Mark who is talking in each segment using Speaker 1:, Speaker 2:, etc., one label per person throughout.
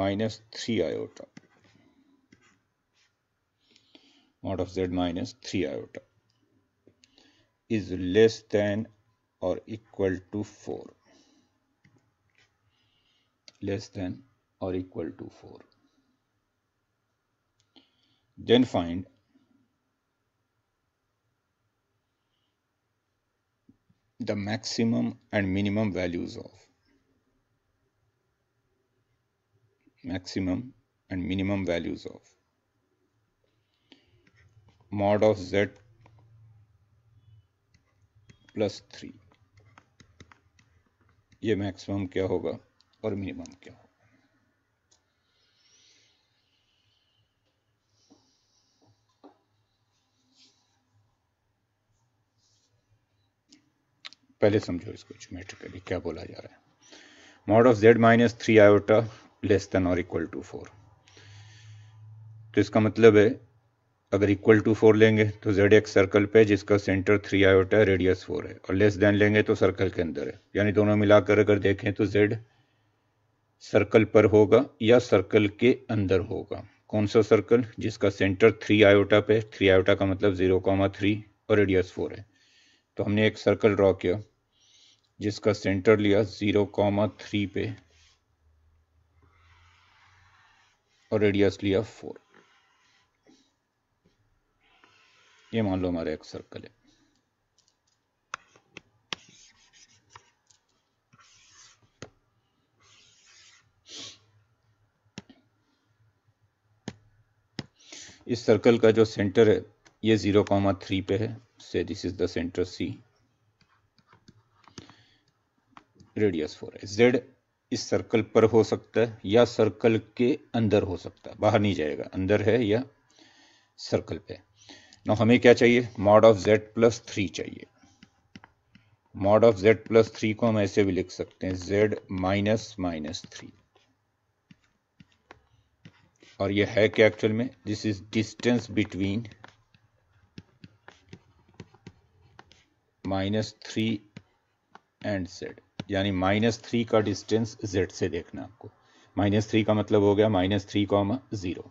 Speaker 1: minus 3 iota mod of z minus 3 iota is less than or equal to 4 less than or equal to 4 then find the maximum and minimum values of maximum and minimum values of mod of z plus three ये maximum क्या होगा और minimum क्या होगा पहले समझो इसको geometrically क्या बोला जा रहा है mod of Z minus three iota less than और इक्वल टू फोर तो इसका मतलब है अगर इक्वल टू फोर लेंगे तो जेड एक्स सर्कल पे जिसका सेंटर थ्री आयोटा है रेडियस फोर है और लेस देन लेंगे तो सर्कल के अंदर है यानी दोनों मिलाकर अगर देखें तो जेड सर्कल पर होगा या सर्कल के अंदर होगा कौन सा सर्कल जिसका सेंटर थ्री आयोटा पे थ्री आयोटा का मतलब जीरो कॉमा थ्री और रेडियस फोर है तो हमने एक सर्कल ड्रॉ किया जिसका सेंटर लिया जीरो कॉमा थ्री पे रेडियस लिया फोर ये मान लो हमारा एक सर्कल है इस सर्कल का जो सेंटर है ये जीरो कॉमा थ्री पे है से this is the centre C radius four है जेड इस सर्कल पर हो सकता है या सर्कल के अंदर हो सकता है बाहर नहीं जाएगा अंदर है या सर्कल पे ना हमें क्या चाहिए mod of z plus three चाहिए mod of z plus three को हम ऐसे भी लिख सकते हैं जेड माइनस माइनस थ्री और ये है क्या एक्चुअल में this is distance between minus three and z यानी माइनस थ्री का डिस्टेंस जेड से देखना आपको माइनस थ्री का मतलब हो गया माइनस थ्री कॉमा ज़ीरो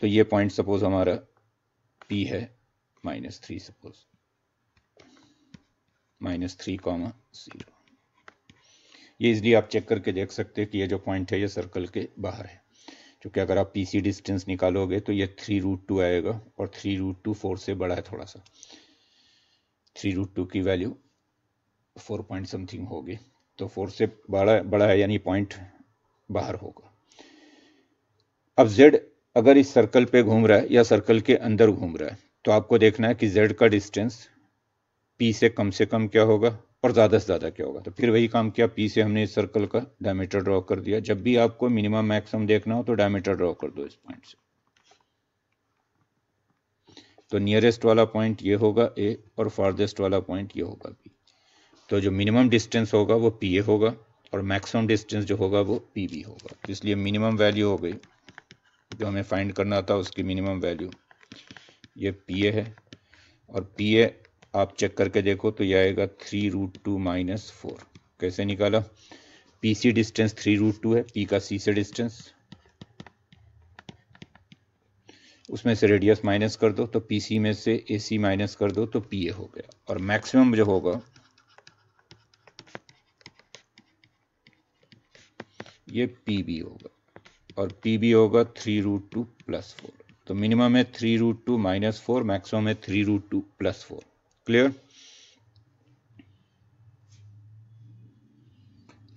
Speaker 1: तो ये पॉइंट सपोज हमारा पी है minus three suppose minus three comma zero ये इसलिए आप चेक करके देख सकते हैं कि ये जो पॉइंट है ये सर्कल के बाहर है क्योंकि अगर आप पीसी डिस्टेंस निकालोगे तो ये थ्री रूट टू आएगा और थ्री रूट टू फोर से बड़ा है थोड़ा सा थ्री रूट टू की वैल्यू फोर पॉइंट समथिंग होगी तो फोर से बड़ा बड़ा है यानी पॉइंट बाहर होगा अब जेड अगर इस सर्कल पे घूम रहा है या सर्कल के अंदर घूम रहा है तो आपको देखना है कि जेड का डिस्टेंस पी से कम से कम क्या होगा और ज़्यादा से ज़्यादा क्या होगा तो फिर वही काम किया पी से हमने इस सर्कल का डायमीटर ड्रॉ कर दिया जब भी आपको मिनिमम मैक्सिमम देखना हो तो डायमीटर ड्रॉ कर दो इस पॉइंट से तो नियरेस्ट वाला पॉइंट ये होगा ए और फार्देस्ट वाला पॉइंट ये होगा बी तो जो मिनिमम डिस्टेंस होगा वो पी ए होगा और मैक्सिमम डिस्टेंस जो होगा वो पी बी होगा तो इसलिए मिनिमम वैल्यू हो गई जो हमें फाइंड करना था उसकी मिनिमम वैल्यू ये पी ए है और पी ए आप चेक करके देखो तो यह आएगा three root two minus four कैसे निकाला P C distance three root two है पी का सी से डिस्टेंस उसमें से रेडियस माइनस कर दो तो पी सी में से ए सी माइनस कर दो तो पी ए हो गया और मैक्सिमम जो होगा ये पी बी होगा और पी बी होगा three root two plus four तो मिनिमम है three root two minus four maximum है three root two plus four clear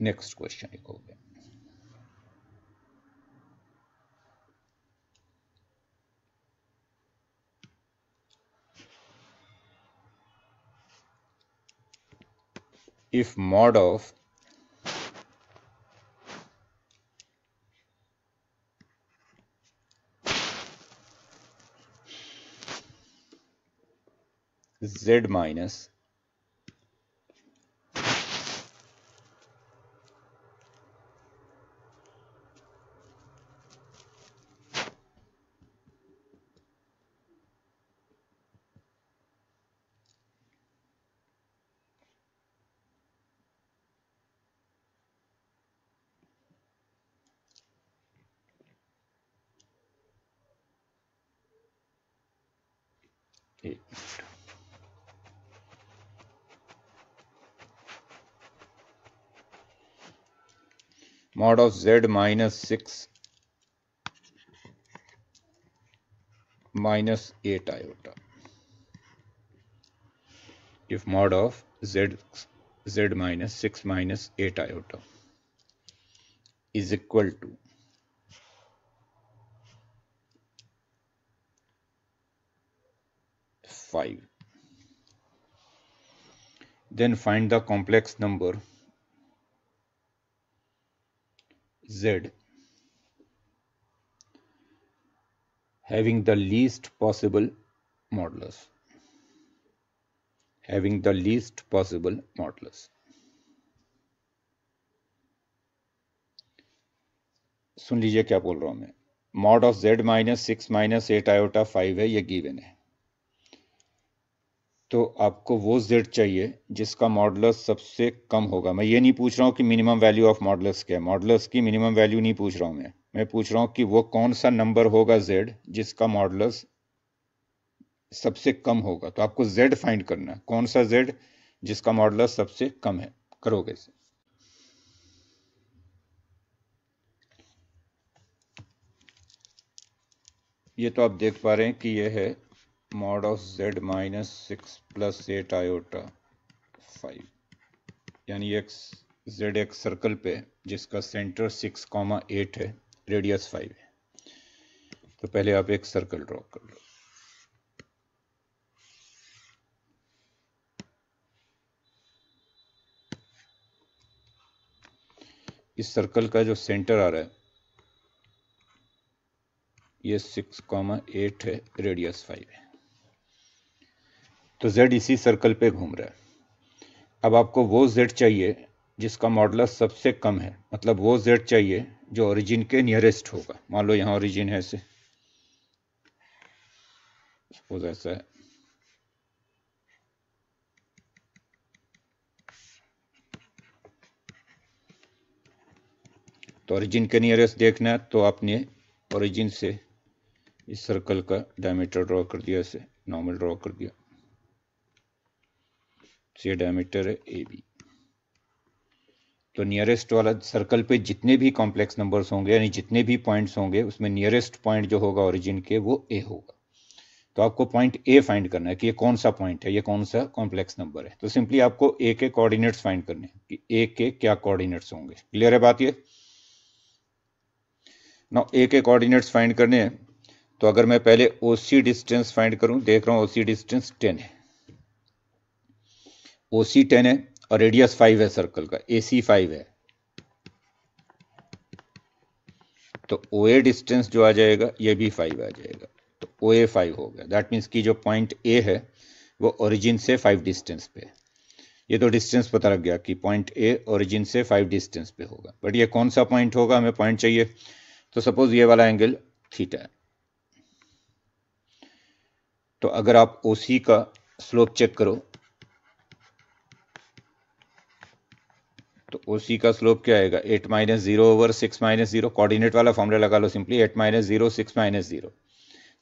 Speaker 1: next question एक हो गया if mod of z minus mod of z minus 6 minus 8 iota if mod of z z minus 6 minus 8 iota is equal to five then find the complex number z having the least possible modulus having the least possible modulus सुन लीजिए क्या बोल रहा हूं मैं mod of z minus six minus eight iota five है ये given है तो आपको वो जेड चाहिए जिसका मॉडलस सबसे कम होगा मैं ये नहीं पूछ रहा हूँ कि मिनिमम वैल्यू ऑफ मॉडलस क्या है मॉडलस की मिनिमम वैल्यू नहीं पूछ रहा हूँ मैं मैं पूछ रहा हूँ कि वो कौन सा नंबर होगा जेड जिसका मॉडलस सबसे कम होगा तो आपको जेड फाइंड करना है कौन सा जेड जिसका मॉडलस सबसे कम है करोगे इसे ये तो आप देख पा रहे हैं कि यह है mod of z minus six plus eight iota five यानी एक्स जेड एक्स सर्कल पे जिसका सेंटर सिक्स कॉमा एट है रेडियस फाइव है तो पहले आप एक सर्कल ड्रॉ कर लो इस सर्कल का जो सेंटर आ रहा है ये सिक्स कॉमा एट है रेडियस फाइव है तो जेड इसी सर्कल पे घूम रहा है अब आपको वो जेड चाहिए जिसका मॉडलस सबसे कम है मतलब वो जेड चाहिए जो ओरिजिन के नियरेस्ट होगा मान लो यहाँ ओरिजिन है ऐसे सपोज ऐसा है तो ओरिजिन के नियरेस्ट देखना है तो आपने ओरिजिन से इस सर्कल का डायमीटर ड्रॉ कर दिया इसे नॉर्मल ड्रॉ कर दिया तो ये डायमीटर है ए बी तो नियरेस्ट वाला सर्कल पे जितने भी कॉम्प्लेक्स नंबर्स होंगे यानी जितने भी पॉइंट्स होंगे उसमें नियरेस्ट पॉइंट जो होगा ओरिजिन के वो ए होगा तो आपको पॉइंट ए फाइंड करना है कि ये कौन सा पॉइंट है ये कौन सा कॉम्प्लेक्स नंबर है तो सिंपली आपको ए के कोऑर्डिनेट्स फाइंड करने हैं कि ए के क्या कोऑर्डिनेट्स होंगे क्लियर है बात ये ना ए के कोऑर्डिनेट्स फाइंड करने हैं तो अगर मैं पहले ओ सी डिस्टेंस फाइंड करूं देख रहा हूं ओ सी डिस्टेंस टेन है ओ सी टेन है और रेडियस फाइव है सर्कल का ए सी फाइव है तो ओ ए डिस्टेंस जो आ जाएगा ये भी फाइव आ जाएगा तो ओ ए फाइव हो गया दैट मीन्स की जो पॉइंट ए है वो ओरिजिन से फाइव डिस्टेंस पे है ये तो डिस्टेंस पता लग गया कि पॉइंट ए ओरिजिन से फाइव डिस्टेंस पे होगा बट ये कौन सा पॉइंट होगा हमें पॉइंट चाहिए तो सपोज ये वाला एंगल थीटा है तो अगर आप ओ सी का स्लोप चेक करो तो ओ सी का स्लोप क्या आएगा eight minus zero over six minus zero coordinate वाला फॉर्मूला लगा लो simply eight minus zero six minus zero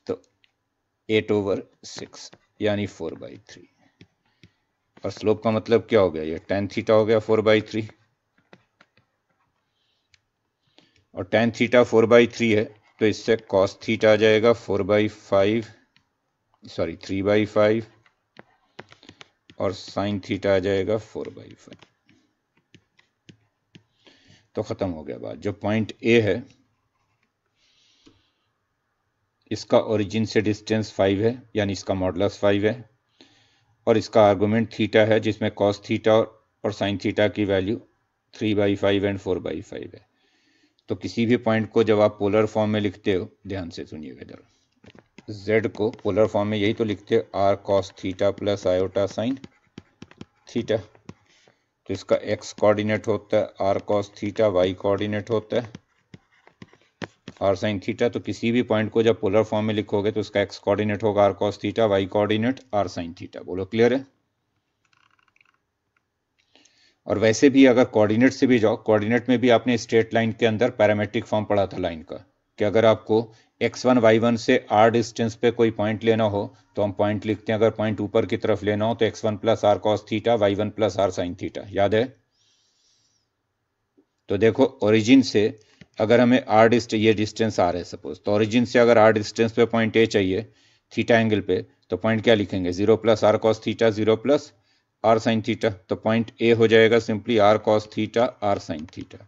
Speaker 1: तो एट ओवर सिक्स यानी फोर बाई थ्री और स्लोप का मतलब क्या हो गया ये टेन थीटा हो गया फोर बाई थ्री और tan theta four by three है तो इससे कॉस थीटा आ जाएगा four by five sorry three by five और साइन थीटा आ जाएगा फोर बाई फाइव तो ख़त्म हो गया बात जो पॉइंट ए है इसका ओरिजिन से डिस्टेंस फाइव है यानी इसका मॉडलस फाइव है और इसका आर्गुमेंट थीटा है जिसमें कॉस थीटा और साइन थीटा की value three by five and four by five है तो किसी भी पॉइंट को जब आप पोलर फॉर्म में लिखते हो ध्यान से सुनिएगा जरा z को पोलर फॉर्म में यही तो लिखते हो R cos theta plus iota sine theta तो इसका एक्स कोऑर्डिनेट होता है R cos theta Y coordinate होता है आर साइन थीटा तो किसी भी पॉइंट को जब पोलर फॉर्म में लिखोगे तो उसका एक्स कोऑर्डिनेट होगा R cos theta Y coordinate R sine theta बोलो क्लियर है और वैसे भी अगर कोऑर्डिनेट से भी जाओ कोऑर्डिनेट में भी आपने स्ट्रेट लाइन के अंदर पैरामेट्रिक फॉर्म पढ़ा था लाइन का कि अगर आपको x1 y1 से r डिस्टेंस पे कोई पॉइंट लेना हो तो हम पॉइंट लिखते हैं अगर पॉइंट ऊपर की तरफ लेना हो तो x1 one plus R cos theta Y one plus are sine theta याद है तो देखो ओरिजिन से अगर हमें r डिस्ट ये डिस्टेंस आ रहा है सपोज तो ओरिजिन से अगर r डिस्टेंस पे पॉइंट ए चाहिए थीटा एंगल पे तो पॉइंट क्या लिखेंगे zero plus R cos theta zero plus are sine theta तो पॉइंट ए हो जाएगा simply R cos theta are sine theta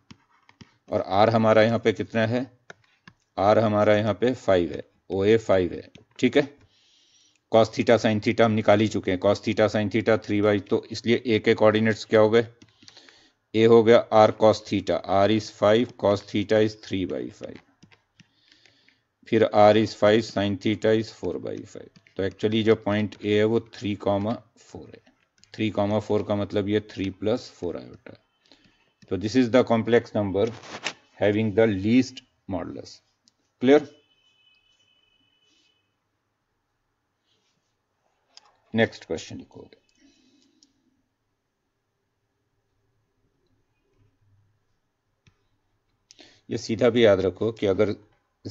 Speaker 1: और आर हमारा यहाँ पे कितना है आर हमारा यहाँ पे फाइव है ओ ए फाइव है ठीक है कॉस थीटा साइन थीटा हम निकाल ही चुके हैं cos theta sine theta three by तो इसलिए ए के कोऑर्डिनेट्स क्या हो गए ए हो गया R cos theta R is five cos theta is three by five फिर R is five sine theta is four by five तो एक्चुअली जो पॉइंट ए है वो थ्री कॉमा फोर है थ्री कॉमा फोर का मतलब ये थ्री प्लस फोर आयोटा तो this is the complex number having the least modulus clear next question लिखोगे ये सीधा भी याद रखो कि अगर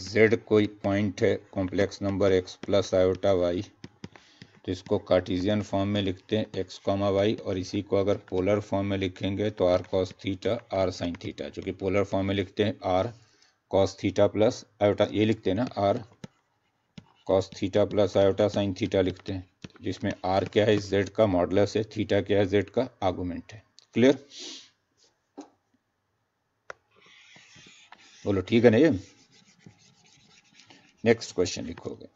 Speaker 1: z कोई पॉइंट है complex number x plus iota Y तो इसको कार्टिजियन फॉर्म में लिखते हैं x कॉमा वाई और इसी को अगर पोलर फॉर्म में लिखेंगे तो r cos theta r sine theta जो कि पोलर फॉर्म में लिखते हैं r cos theta plus iota ये लिखते हैं ना R cos theta plus iota sine theta लिखते हैं जिसमें आर क्या है जेड का मॉडलस है थीटा क्या है जेड का आर्गूमेंट है क्लियर बोलो ठीक है ना ये नेक्स्ट क्वेश्चन लिखोगे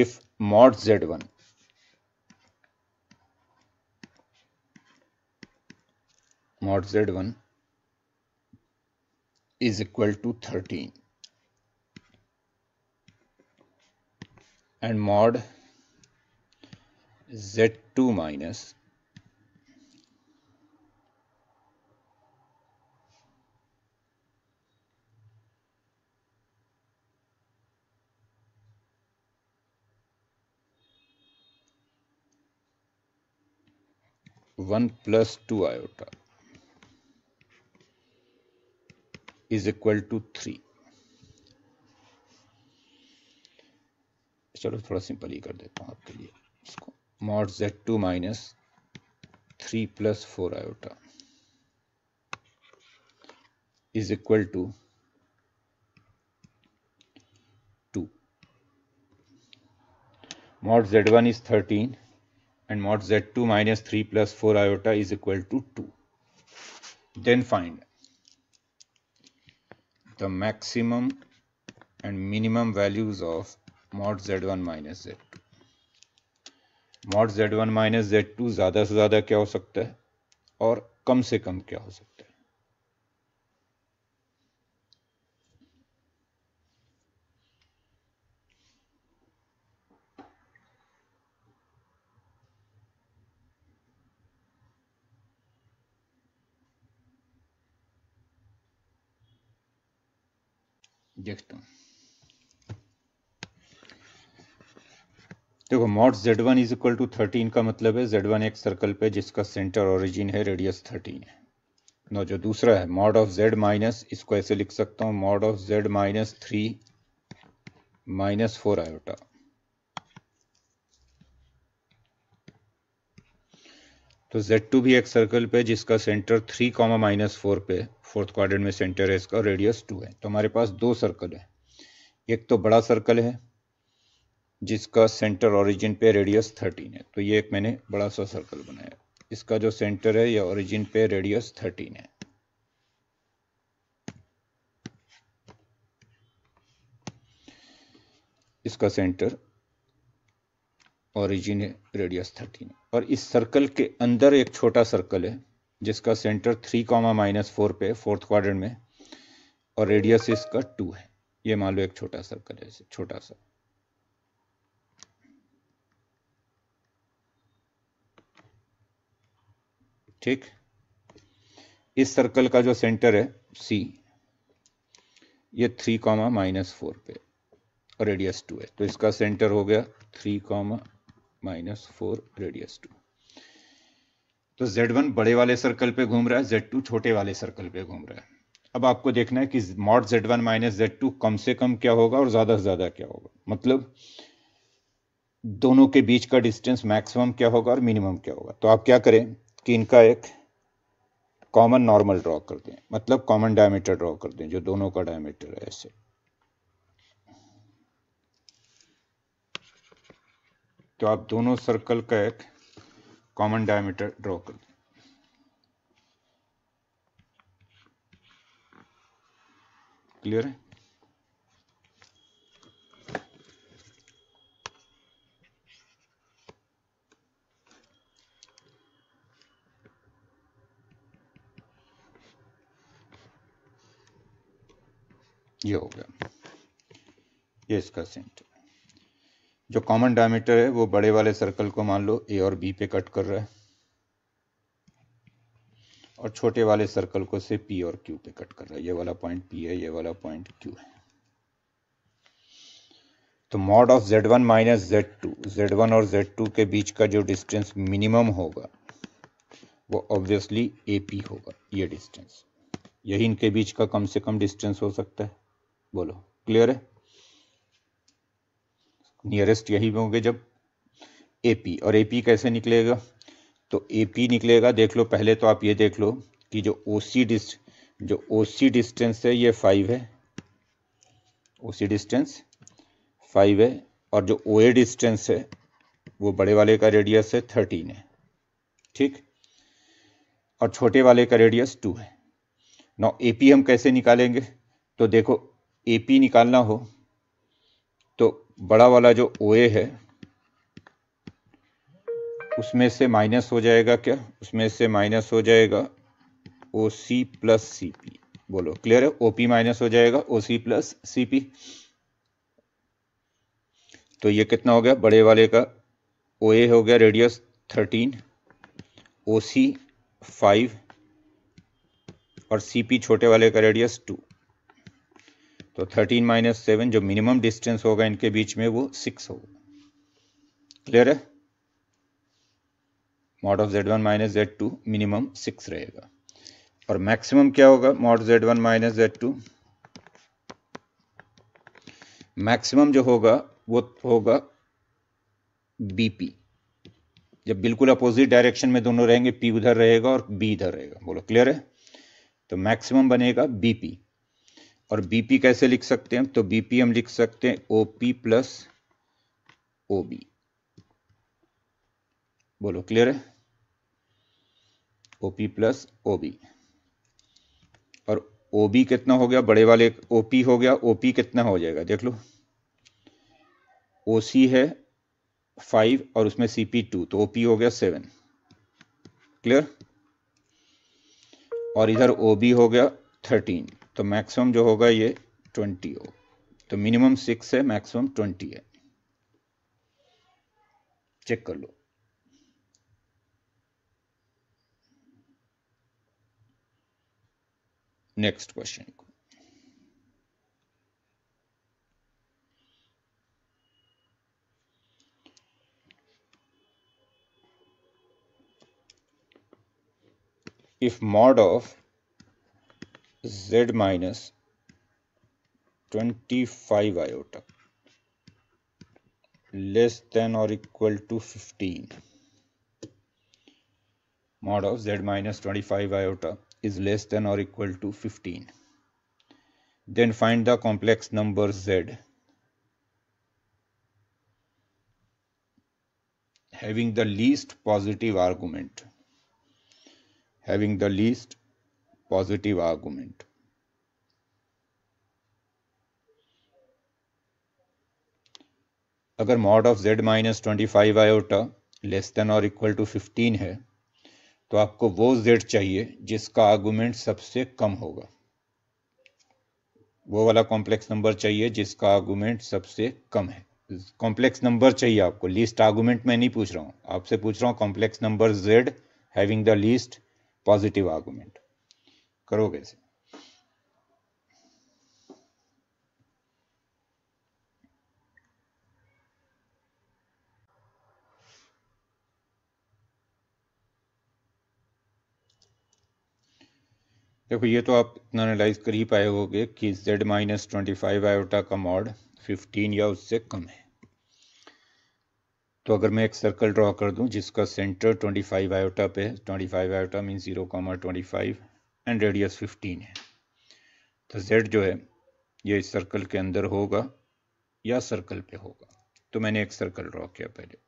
Speaker 1: if Z one mod Z one is equal to 13 and mod z2 minus one plus two iota is equal to 3. चलो थोड़ा सिंपल ही कर देता हूं आपके लिए mod z2 minus 3 plus 4 iota is equal to 2 mod z1 is 13 and mod z2 minus 3 plus 4 iota is equal to 2 then find the maximum and minimum values of mod z1 minus z2 mod z1 minus z2 ज़्यादा से ज़्यादा क्या हो सकता है और कम से कम क्या हो सकता है देखता हूँ देखो mod Z one is equal to thirteen का मतलब है जेड वन एक सर्कल पे जिसका सेंटर ओरिजिन है रेडियस थर्टीन है नो जो दूसरा है मॉड ऑफ जेड माइनस इसको ऐसे लिख सकता हूँ mod of Z minus three minus four iota तो Z2 भी एक सर्कल पे जिसका centre three comma minus four पे फोर्थ क्वाड्रेंट में सेंटर है इसका रेडियस टू है तो हमारे पास दो सर्कल है एक तो बड़ा सर्कल है जिसका सेंटर ओरिजिन पे रेडियस थर्टीन है तो ये एक मैंने बड़ा सा सर्कल बनाया इसका जो सेंटर है यह ओरिजिन पे रेडियस थर्टीन है इसका सेंटर ऑरिजिन है रेडियस थर्टीन और इस सर्कल के अंदर एक छोटा सर्कल है जिसका centre three comma minus four पे फोर्थ क्वाड्रेंट में और रेडियस इसका टू है ये मान लो एक छोटा सर्कल है छोटा सा ठीक इस सर्कल का जो सेंटर है सी ये थ्री कॉमा माइनस फोर पे और रेडियस टू है तो इसका सेंटर हो गया three comma minus four radius two तो Z1 बड़े वाले सर्कल पे घूम रहा है Z2 छोटे वाले सर्कल पे घूम रहा है अब आपको देखना है कि mod Z1 one minus Z कम से कम क्या होगा और ज़्यादा से ज़्यादा क्या होगा मतलब दोनों के बीच का डिस्टेंस मैक्सिमम क्या होगा और मिनिमम क्या होगा तो आप क्या करें कि इनका एक कॉमन नॉर्मल ड्रॉ कर दें मतलब कॉमन डायमीटर ड्रॉ कर दें जो दोनों का डायमीटर है ऐसे तो आप दोनों सर्कल का एक कॉमन डायमीटर ड्रॉ कर दें क्लियर है ये हो गया ये इसका सेंटर जो कॉमन डायमीटर है वो बड़े वाले सर्कल को मान लो ए और बी पे कट कर रहा है और छोटे वाले सर्कल को से पी और क्यू पे कट कर रहा है ये वाला पॉइंट पी है ये वाला पॉइंट क्यू है तो mod of Z one minus Z two Z one और जेड टू के बीच का जो डिस्टेंस मिनिमम होगा वो ऑब्वियसली ए पी होगा ये डिस्टेंस यही इनके बीच का कम से कम डिस्टेंस हो सकता है बोलो क्लियर है नियरेस्ट यही होंगे जब एपी और एपी कैसे निकलेगा तो एपी निकलेगा देख लो पहले तो आप ये देख लो कि जो ओ सी डिस्ट जो ओ सी डिस्टेंस है ये फाइव है ओ सी डिस्टेंस फाइव है और जो ओ ए डिस्टेंस है वो बड़े वाले का रेडियस है थर्टीन है ठीक और छोटे वाले का रेडियस टू है नौ ए पी हम कैसे निकालेंगे तो देखो ए पी निकालना हो तो बड़ा वाला जो ओ ए है उसमें से माइनस हो जाएगा क्या उसमें से माइनस हो जाएगा O C plus C P बोलो क्लियर है ओपी माइनस हो जाएगा O C plus C P तो ये कितना हो गया बड़े वाले का ओ ए हो गया radius thirteen O C five और सी पी छोटे वाले का रेडियस टू तो थर्टीन माइनस सेवन जो मिनिमम डिस्टेंस होगा इनके बीच में वो सिक्स होगा क्लियर है mod of Z one minus Z two minimum six रहेगा और मैक्सिमम क्या होगा mod Z one minus Z two maximum जो होगा वो होगा बीपी जब बिल्कुल अपोजिट डायरेक्शन में दोनों रहेंगे पी उधर रहेगा और बी इधर रहेगा बोलो क्लियर है तो मैक्सिमम बनेगा बीपी और बीपी कैसे लिख सकते हैं तो बीपी हम लिख सकते हैं ओपी प्लस ओ बी बोलो क्लियर है ओपी प्लस ओबी और ओबी कितना हो गया बड़े वाले ओपी हो गया ओपी कितना हो जाएगा देख लो ओ सी है फाइव और उसमें सीपी टू तो ओपी हो गया सेवन क्लियर और इधर ओबी हो गया थर्टीन तो मैक्सिमम जो होगा ये ट्वेंटी हो तो मिनिमम सिक्स है मैक्सिमम ट्वेंटी है चेक कर लो नेक्स्ट क्वेश्चन को if mod of z minus 25 iota less than or equal to 15 mod of z minus 25 iota is less than or equal to 15 then find the complex number z having the least positive argument having the least positive argument. अगर mod of z minus twenty five iota less than और equal to fifteen है तो आपको वो z चाहिए जिसका argument सबसे कम होगा वो वाला कॉम्प्लेक्स नंबर चाहिए जिसका आर्गूमेंट सबसे कम है कॉम्प्लेक्स नंबर चाहिए आपको लीस्ट आर्गूमेंट मैं नहीं पूछ रहा हूं आपसे पूछ रहा हूं complex number z having the least positive argument करो कैसे देखो ये तो आप इतना एनालाइज कर ही पाए होगे कि z minus twenty five iota का मॉड फिफ्टीन या उससे कम है तो अगर मैं एक सर्कल ड्रॉ कर दूं जिसका सेंटर ट्वेंटी फाइव आयोटा पे 25 twenty five iota mean zero comma twenty five and radius 15 है तो जेड जो है ये इस सर्कल के अंदर होगा या सर्कल पे होगा तो मैंने एक सर्कल ड्रॉ किया पहले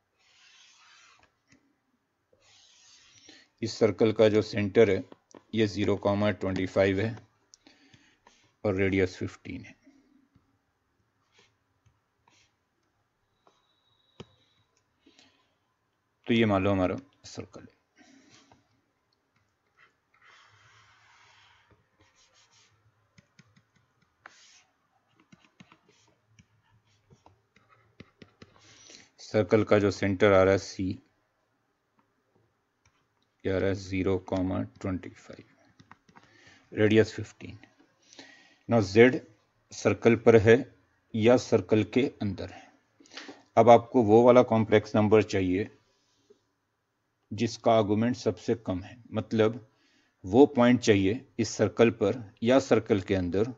Speaker 1: इस सर्कल का जो सेंटर है ये ज़ीरो कॉमा ट्वेंटी फाइव है और रेडियस फिफ्टीन है तो ये मान लो हमारा सर्कल है सर्कल का जो सेंटर आ रहा है सी ये आ रहा है zero comma twenty five radius fifteen ना जेड सर्कल पर है या सर्कल के अंदर है अब आपको वो वाला कॉम्प्लेक्स नंबर चाहिए जिसका आर्गूमेंट सबसे कम है मतलब वो पॉइंट चाहिए इस सर्कल पर या सर्कल के अंदर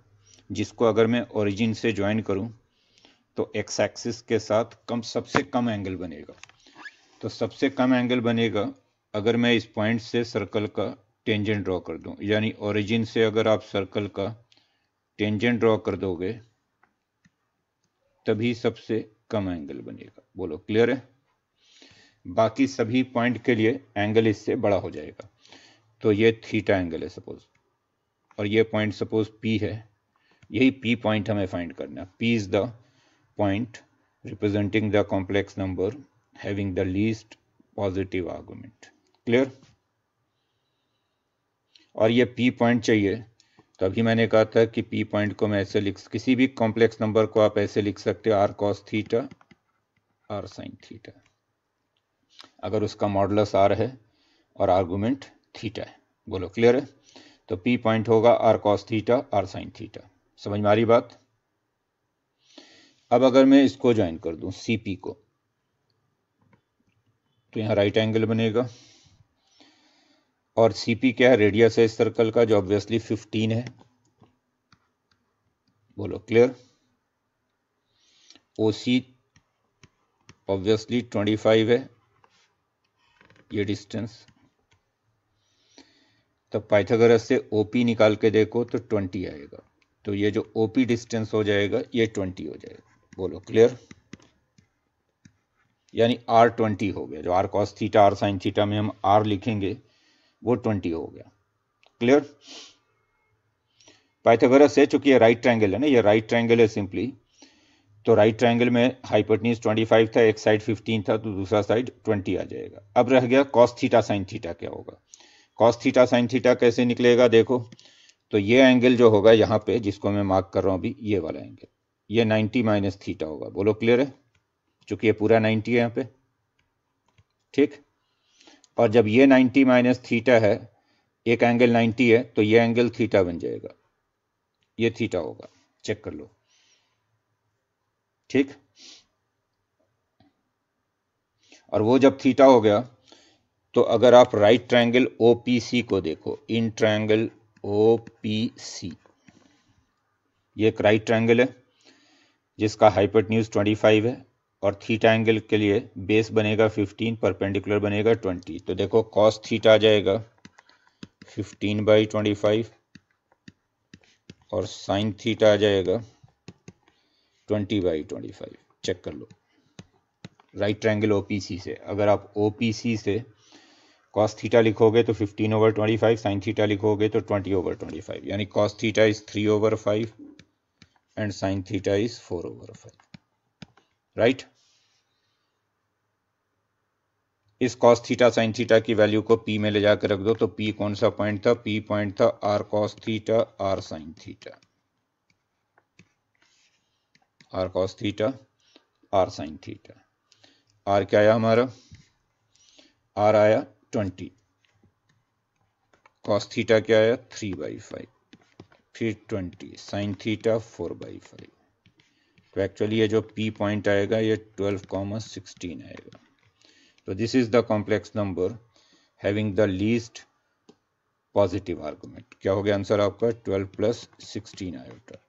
Speaker 1: जिसको अगर मैं ओरिजिन से ज्वाइन करूं तो एक्स एक्सिस के साथ कम सबसे कम एंगल बनेगा तो सबसे कम एंगल बनेगा अगर मैं इस पॉइंट से सर्कल का टेंजेंट ड्रॉ कर दूं यानी ओरिजिन से अगर आप सर्कल का टेंजेंट ड्रॉ कर दोगे तभी सबसे कम एंगल बनेगा बोलो क्लियर है बाकी सभी पॉइंट के लिए एंगल इससे बड़ा हो जाएगा तो ये थीटा एंगल है सपोज और ये पॉइंट सपोज पी है यही पी पॉइंट हमें फाइंड करना P is the point representing the complex number having the least positive argument clear और ये P पॉइंट चाहिए तो अभी मैंने कहा था कि P पॉइंट को मैं ऐसे लिख किसी भी कॉम्प्लेक्स नंबर को आप ऐसे लिख सकते हो R cos theta R sin theta अगर उसका मॉडलस R है और आर्गूमेंट थीटा है बोलो क्लियर है तो P पॉइंट होगा R cos theta R sin theta समझ में आ रही बात अब अगर मैं इसको ज्वाइन कर दूं सीपी को तो यहां राइट एंगल बनेगा और सीपी क्या है रेडियस है इस सर्कल का जो ऑब्वियसली 15 है बोलो क्लियर ओ सी ऑब्वियसली 25 है ये डिस्टेंस तो पाइथागोरस से ओपी निकाल के देखो तो 20 आएगा तो ये जो ओपी डिस्टेंस हो जाएगा ये 20 हो जाएगा बोलो क्लियर यानी आर ट्वेंटी हो गया जो R cos theta are sine theta में हम आर लिखेंगे वो ट्वेंटी हो गया क्लियर पाइथागोरस है चूंकि ये राइट ट्रायंगल है ना ये राइट ट्रायंगल है सिंपली तो राइट ट्रायंगल में हाइपोटनीस 25 था एक साइड 15 था तो दूसरा साइड 20 आ जाएगा अब रह गया कॉस थीटा साइन थीटा क्या होगा कॉस थीटा साइन थीटा कैसे निकलेगा देखो तो ये एंगल जो होगा यहाँ पे जिसको मैं मार्क कर रहा हूँ अभी ये वाला एंगल ये 90 माइनस थीटा होगा बोलो क्लियर है चूंकि ये पूरा 90 है यहाँ पे ठीक और जब ये 90 माइनस थीटा है एक एंगल 90 है तो ये एंगल थीटा बन जाएगा ये थीटा होगा चेक कर लो ठीक और वो जब थीटा हो गया तो अगर आप राइट ट्रायंगल ओ को देखो इन ट्रायंगल ओ ये एक राइट ट्रायंगल है जिसका हाइपट 25 है और थीटा एंगल के लिए बेस बनेगा 15 परपेंडिकुलर बनेगा 20 तो देखो कॉस थीटा आ जाएगा 15 बाई 25 और साइन थीटा आ जाएगा 20 बाई 25 चेक कर लो राइट ट्रायंगल ओपीसी से अगर आप ओपीसी से कॉस थीटा लिखोगे तो 15 ओवर 25 साइन थीटा लिखोगे तो 20 ओवर 25 यानी cos theta is 3 over 5 and sine theta is 4 over 5 right इस cos थीटा sin थीटा की वैल्यू को p में ले जाकर रख दो तो p कौन सा पॉइंट था p पॉइंट था r cos theta r sin theta r cos theta r sin theta r क्या आया हमारा r आया 20 cos थीटा क्या आया 3 by five three twenty sine theta four by five तो एक्चुअली ये जो P पॉइंट आएगा ये ट्वेल्व कॉमस सिक्सटीन आएगा तो this is the complex number having the least positive argument क्या हो गया आंसर आपका twelve plus sixteen iota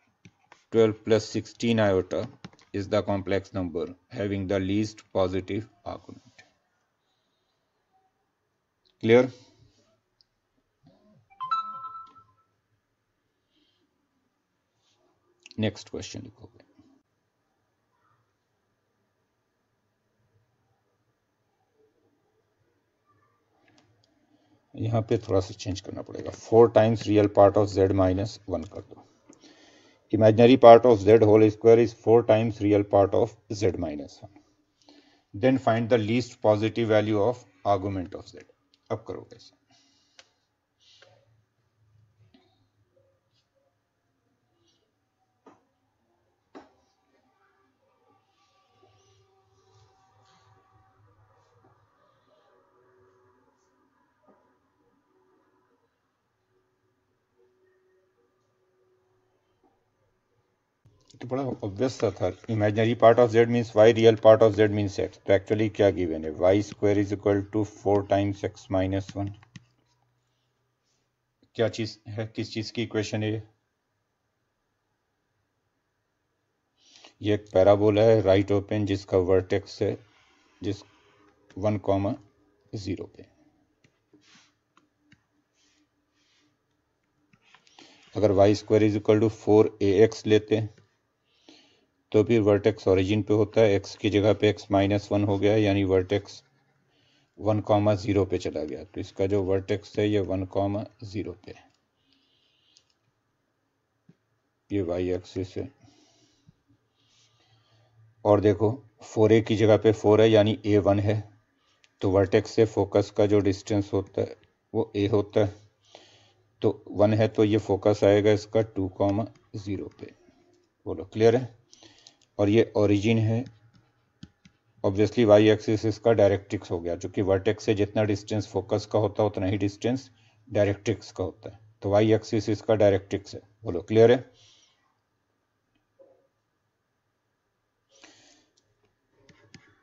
Speaker 1: twelve plus sixteen iota is the complex number having the least positive argument clear next question लिखोगे यहां पे थोड़ा सा change करना पड़ेगा four times real part of Z minus one कर दो imaginary part of Z whole square is four times real part of Z minus one then find the least positive value of argument of Z अब करोगे इसे तो बड़ा obvious सा था imaginary part of Z means Y real part of Z means X तो actually क्या given है Y square is equal to four times x minus one क्या चीज़ है किस चीज़ की इक्वेशन है ये एक पैराबोला है राइट ओपन जिसका वर्टेक्स है जिस वन कॉमा ज़ीरो पे अगर Y square is equal to four A X लेते हैं तो फिर वर्टेक्स ओरिजिन पे होता है एक्स की जगह पे एक्स माइनस वन हो गया यानी वर्टेक्स वन कॉमा ज़ीरो पे चला गया तो इसका जो वर्टेक्स है ये वन कॉमा ज़ीरो पे है ये वाई एक्सिस है और देखो फोर ए की जगह पे फोर है यानी ए वन है तो वर्टेक्स से फोकस का जो डिस्टेंस होता है वो ए होता है तो वन है तो ये फोकस आएगा इसका टू कॉमा ज़ीरो पे बोलो क्लियर है और ये ओरिजिन है ऑब्वियसली वाई एक्सिस इसका डायरेक्ट्रिक्स हो गया जो वर्टेक्स से जितना डिस्टेंस फोकस का होता है उतना ही डिस्टेंस डायरेक्ट्रिक्स का होता है तो वाई एक्सिस इसका डायरेक्ट्रिक्स है बोलो क्लियर है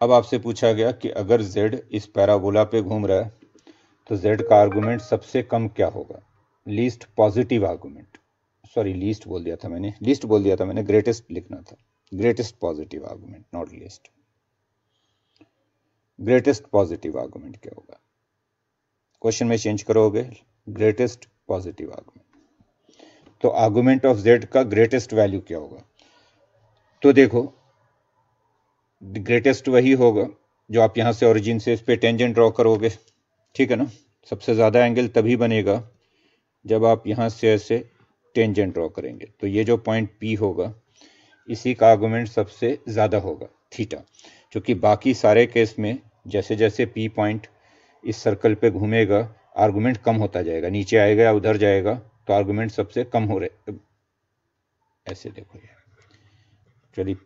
Speaker 1: अब आपसे पूछा गया कि अगर z इस पैराबोला पे घूम रहा है तो z का आर्गुमेंट सबसे कम क्या होगा least positive argument sorry least बोल दिया था मैंने लीस्ट बोल दिया था मैंने ग्रेटेस्ट लिखना था greatest positive argument not least. Greatest positive argument क्या होगा क्वेश्चन में चेंज करोगे ग्रेटेस्ट पॉजिटिव आर्गूमेंट तो आर्गुमेंट ऑफ जेड का ग्रेटेस्ट वैल्यू क्या होगा तो देखो ग्रेटेस्ट वही होगा जो आप यहां से ओरिजिन से इस पर टेंजन ड्रॉ करोगे ठीक है ना सबसे ज़्यादा एंगल तभी बनेगा जब आप यहां से ऐसे टेंजन ड्रॉ करेंगे तो ये जो पॉइंट पी होगा इसी का आर्गूमेंट सबसे ज़्यादा होगा थीटा क्योंकि बाकी सारे केस में जैसे जैसे पी पॉइंट इस सर्कल पे घूमेगा आर्गूमेंट कम होता जाएगा नीचे आएगा या उधर जाएगा तो आर्गूमेंट सबसे कम हो रहे ऐसे देखो ये चलिए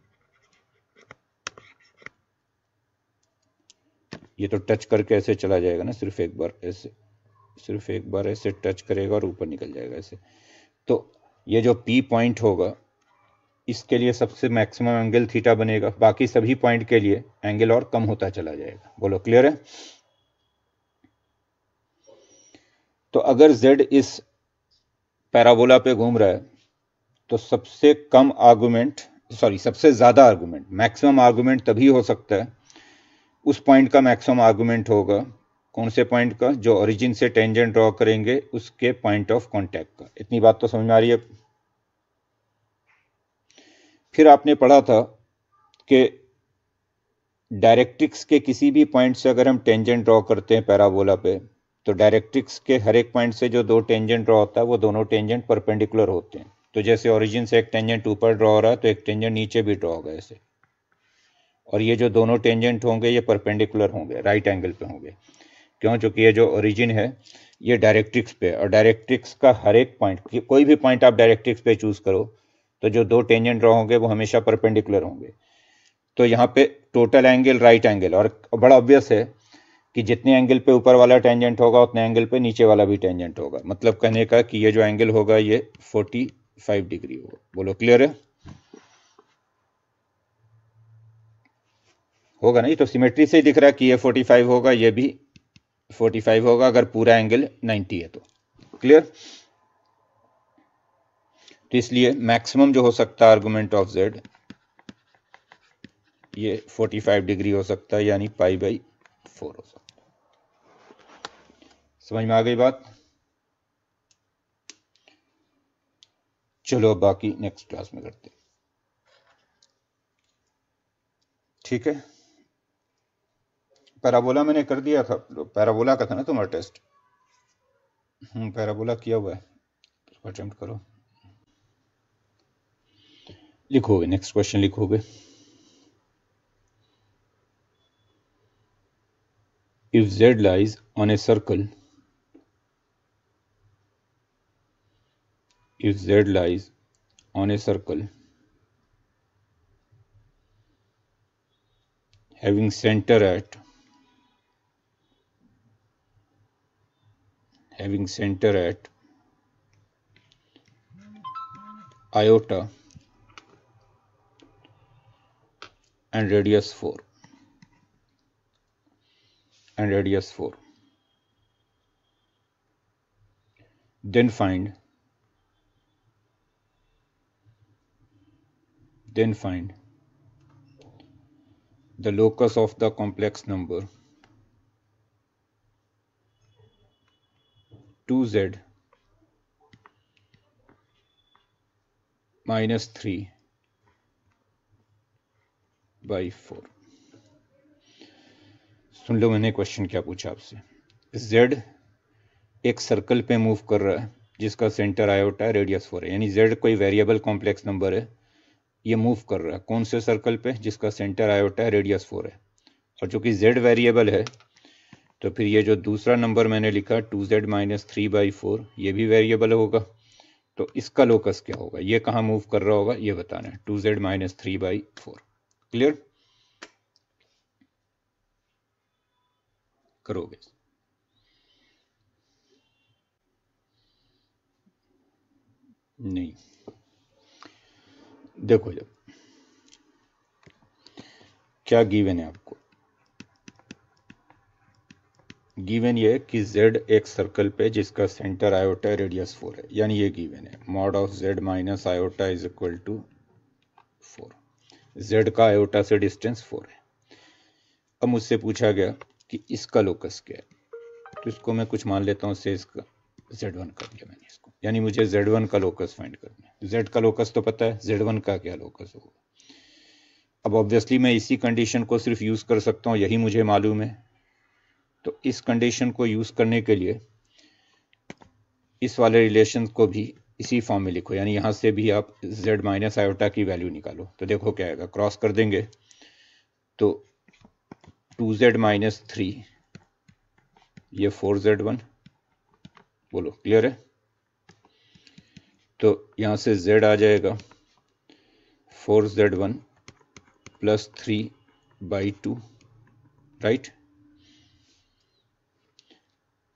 Speaker 1: ये तो टच करके ऐसे चला जाएगा ना सिर्फ एक बार ऐसे सिर्फ एक बार ऐसे टच करेगा और ऊपर निकल जाएगा ऐसे तो ये जो पी पॉइंट होगा इसके लिए सबसे मैक्सिमम एंगल थीटा बनेगा बाकी सभी पॉइंट के लिए एंगल और कम होता चला जाएगा बोलो क्लियर है तो अगर z इस पैराबोला पे घूम रहा है तो सबसे कम आर्गुमेंट सॉरी सबसे ज़्यादा आर्गुमेंट मैक्सिमम आर्गुमेंट तभी हो सकता है उस पॉइंट का मैक्सिमम आर्गुमेंट होगा कौन से पॉइंट का जो ओरिजिन से टेंजेंट ड्रॉ करेंगे उसके पॉइंट ऑफ कांटेक्ट का इतनी बात तो समझ में आ रही है फिर आपने पढ़ा था कि डायरेक्ट्रिक्स के किसी भी पॉइंट से अगर हम टेंजेंट ड्रॉ करते हैं पैराबोला पे तो डायरेक्ट्रिक्स के हर एक पॉइंट से जो दो टेंजेंट ड्रॉ होता है वो दोनों टेंजेंट परपेंडिकुलर होते हैं तो जैसे ओरिजिन से एक टेंजेंट ऊपर ड्रॉ हो रहा है तो एक टेंजेंट नीचे भी ड्रॉ होगा ऐसे और ये जो दोनों टेंजेंट होंगे ये परपेंडिकुलर होंगे राइट एंगल पे होंगे क्यों चूंकि ये जो ओरिजिन है ये डायरेक्ट्रिक्स पे और डायरेक्ट्रिक्स का हर एक पॉइंट कोई भी पॉइंट आप डायरेक्ट्रिक्स पे चूज़ करो तो जो दो टेंजेंट रॉ होंगे वो हमेशा परपेंडिकुलर होंगे तो यहाँ पे टोटल एंगल राइट एंगल और बड़ा ऑब्वियस है कि जितने एंगल पे ऊपर वाला टेंजेंट होगा उतने एंगल पे नीचे वाला भी टेंजेंट होगा मतलब कहने का कि ये जो एंगल होगा ये 45 डिग्री होगा बोलो क्लियर है होगा नहीं तो सिमेट्री से ही दिख रहा है कि ये 45 होगा ये भी 45 होगा अगर पूरा एंगल 90 है तो क्लियर तो इसलिए मैक्सिमम जो हो सकता है आर्गूमेंट ऑफ जेड ये 45 डिग्री हो सकता है यानी पाई बाई फोर हो सकता है समझ में आ गई बात चलो बाकी नेक्स्ट क्लास में करते ठीक है पैराबोला मैंने कर दिया था तो पैराबोला का था ना तुम्हारा टेस्ट हम्म, पैराबोला किया हुआ है अटेम्प्ट करो लिखोगे नेक्स्ट क्वेश्चन लिखोगे if Z lies on a circle if Z lies on a circle having centre at having centre at iota and radius 4 and radius 4 then find then find the locus of the complex number 2z minus 3 by four सुन लो मैंने question क्या पूछा आपसे Z एक circle पे move कर रहा है जिसका सेंटर आयोटा है रेडियस फोर है यानी Z कोई वेरिएबल कॉम्प्लेक्स नंबर है ये मूव कर रहा है कौन से सर्कल पे जिसका सेंटर आयोटा है रेडियस फोर है और चूंकि जेड वेरिएबल है तो फिर ये जो दूसरा नंबर मैंने लिखा two Z minus three by four ये भी वेरिएबल होगा तो इसका लोकस क्या होगा ये कहाँ मूव कर रहा होगा ये बताना है two Z minus three by four clear करोगे नहीं देखो जब क्या गिवन है आपको गिवन ये कि z एक सर्कल पे जिसका सेंटर आयोटा रेडियस फोर है यानी ये गिवन है mod of z minus iota is equal to four Z का आयोटा से डिस्टेंस फोर है अब मुझसे पूछा गया कि इसका लोकस क्या है तो इसको मैं कुछ मान लेता हूँ से इसका जेड वन कर दिया मैंने इसको यानी मुझे जेड वन का लोकस फाइंड करना है जेड का लोकस तो पता है जेड वन का क्या लोकस होगा अब ऑब्वियसली मैं इसी कंडीशन को सिर्फ यूज़ कर सकता हूँ यही मुझे मालूम है तो इस कंडीशन को यूज़ करने के लिए इस वाले रिलेशन को भी इसी फॉर्म में लिखो यानी यहाँ से भी आप z माइनस आयोटा की वैल्यू निकालो तो देखो क्या आएगा क्रॉस कर देंगे तो टू जेड माइनस थ्री ये फोर जेड वन बोलो क्लियर है तो यहाँ से z आ जाएगा four Z one plus three by two right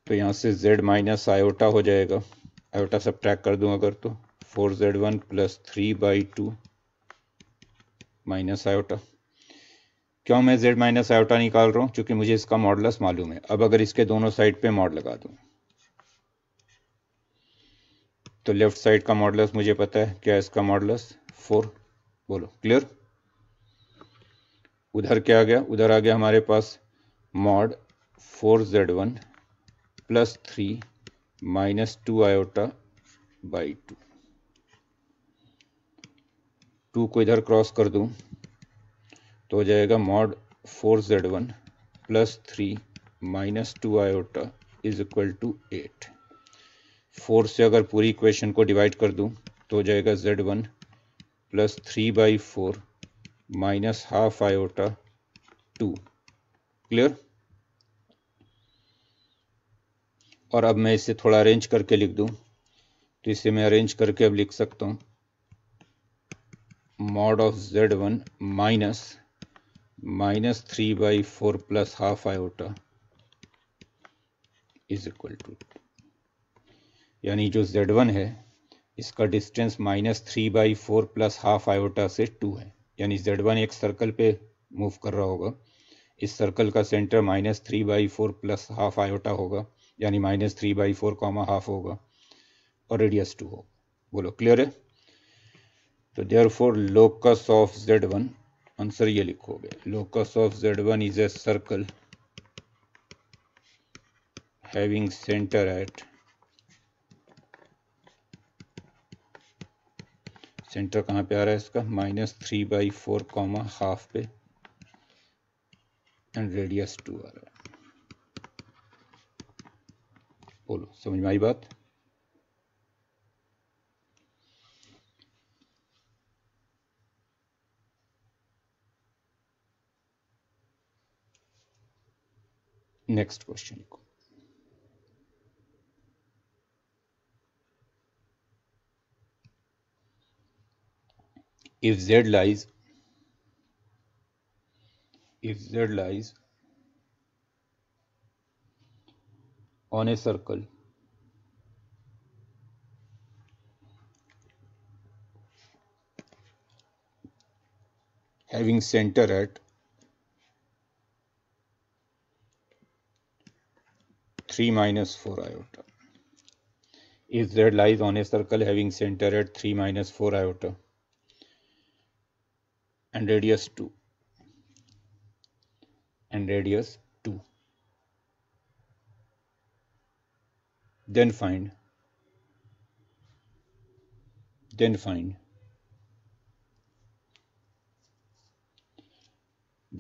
Speaker 1: तो यहाँ से z माइनस आयोटा हो जाएगा एल्टा ट्रैक कर दूं अगर तो four Z one plus three by two minus iota क्यों मैं जेड माइनस आयोटा निकाल रहा हूं क्योंकि मुझे इसका मॉडलस मालूम है अब अगर इसके दोनों साइड पे मॉड लगा दू तो लेफ्ट साइड का मॉडलस मुझे पता है क्या इसका मॉडलस फोर बोलो क्लियर उधर क्या आ गया उधर आ गया हमारे पास mod four Z one plus three minus two iota by two two को इधर क्रॉस कर दूं तो हो जाएगा mod four Z one plus three minus two iota is equal to eight four से अगर पूरी इक्वेशन को डिवाइड कर दूं तो हो जाएगा z one plus three by four minus half iota two clear और अब मैं इसे थोड़ा अरेंज करके लिख दूं तो इसे मैं अरेंज करके अब लिख सकता हूँ mod of Z one minus minus three by four plus half iota is equal to यानी जो जेड वन है इसका distance minus three by four plus half iota से टू है यानी जेड वन एक सर्कल पे मूव कर रहा होगा इस सर्कल का centre minus three by four plus half iota होगा यानी minus three by four comma half होगा और रेडियस टू होगा बोलो क्लियर है तो therefore locus of Z one answer ये लिखोगे locus of Z one is a circle having centre at centre कहाँ पे आ रहा है इसका minus three by four comma half पे एंड रेडियस टू आ रहा है बोलो समझ में आई बात नेक्स्ट क्वेश्चन को if Z lies if Z lies on a circle. having center at 3 minus 4 iota. If Z lies on a circle having center at 3 minus 4 iota and radius 2 and radius 2. then find then find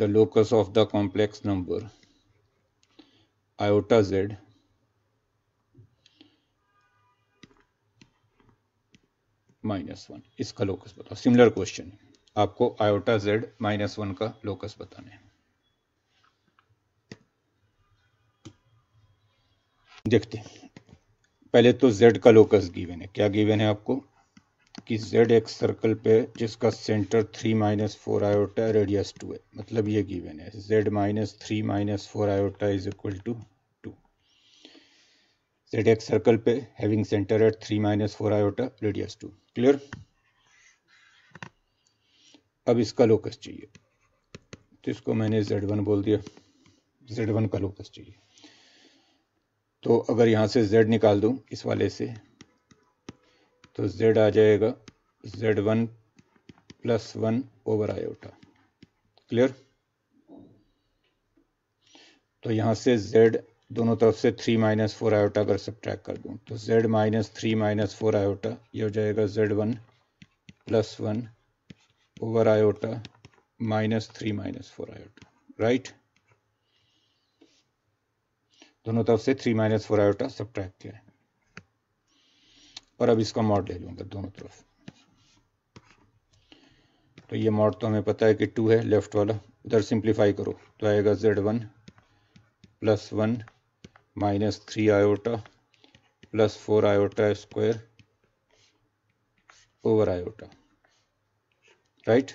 Speaker 1: the locus of the complex number iota z minus one इसका locus बताओ similar question आपको iota z minus one का locus बताना है देखते पहले तो z का लोकस गिवन है क्या गिवन है आपको कि z एक सर्कल पे जिसका centre three minus four iota radius two है मतलब ये गिवन है z minus three minus four iota is equal to two z एक सर्कल पे having centre at three minus four iota radius two clear अब इसका लोकस चाहिए तो इसको मैंने z1 बोल दिया z1 का लोकस चाहिए तो अगर यहाँ से z निकाल दूँ इस वाले से तो z आ जाएगा z one plus one over iota clear तो यहाँ से z दोनों तरफ से थ्री माइनस फोर आयोटा अगर ट्रैक कर दूँ तो z minus three minus four iota ये हो जाएगा z1 one plus one over iota minus three minus four iota right दोनों तरफ से थ्री माइनस फोर आयोटा सब किया है और अब इसका मॉड ले लूंगा दोनों तरफ तो ये मॉड तो हमें पता है कि टू है लेफ्ट वाला इधर सिंप्लीफाई करो तो आएगा z one plus one minus three iota plus four iota square over iota right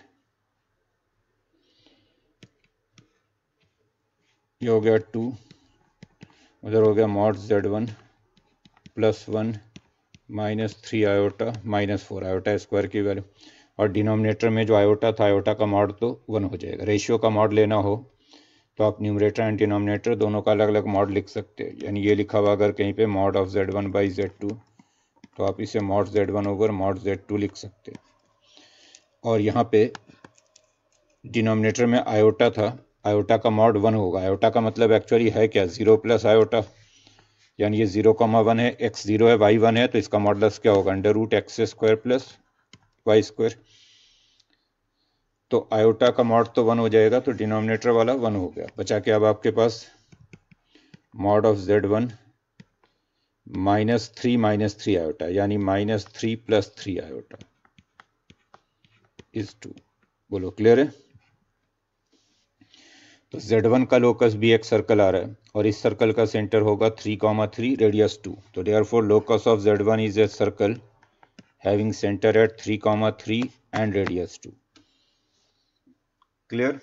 Speaker 1: ये हो गया टू उधर हो गया mod Z one plus one minus three iota minus four iota square की वैल्यू और डिनोमिनेटर में जो आयोटा था आयोटा का मॉड तो वन हो जाएगा रेशियो का मॉड लेना हो तो आप न्यूमरेटर एंड डिनोमिनेटर दोनों का अलग अलग मॉड लिख सकते हैं यानी ये लिखा हुआ अगर कहीं पे mod of Z one by z two तो आप इसे mod Z one over mod z two लिख सकते हैं और यहाँ पे डिनोमिनेटर में आयोटा था आयोटा का मॉड वन होगा आयोटा का मतलब एक्चुअली है क्या जीरो प्लस आयोटा यानी ये जीरो कॉमा वन है एक्स जीरो है वाई वन है तो इसका मॉडलस क्या होगा under root x square plus y square तो आयोटा का मॉड तो वन हो जाएगा तो डिनोमिनेटर वाला वन हो गया बचा के अब आपके पास mod of Z one minus three minus three iota यानी minus three plus three iota is two बोलो क्लियर है तो जेड वन का लोकस भी एक सर्कल आ रहा है और इस सर्कल का सेंटर होगा three comma three radius two तो therefore locus of Z one is a circle having centre at three comma three and radius two clear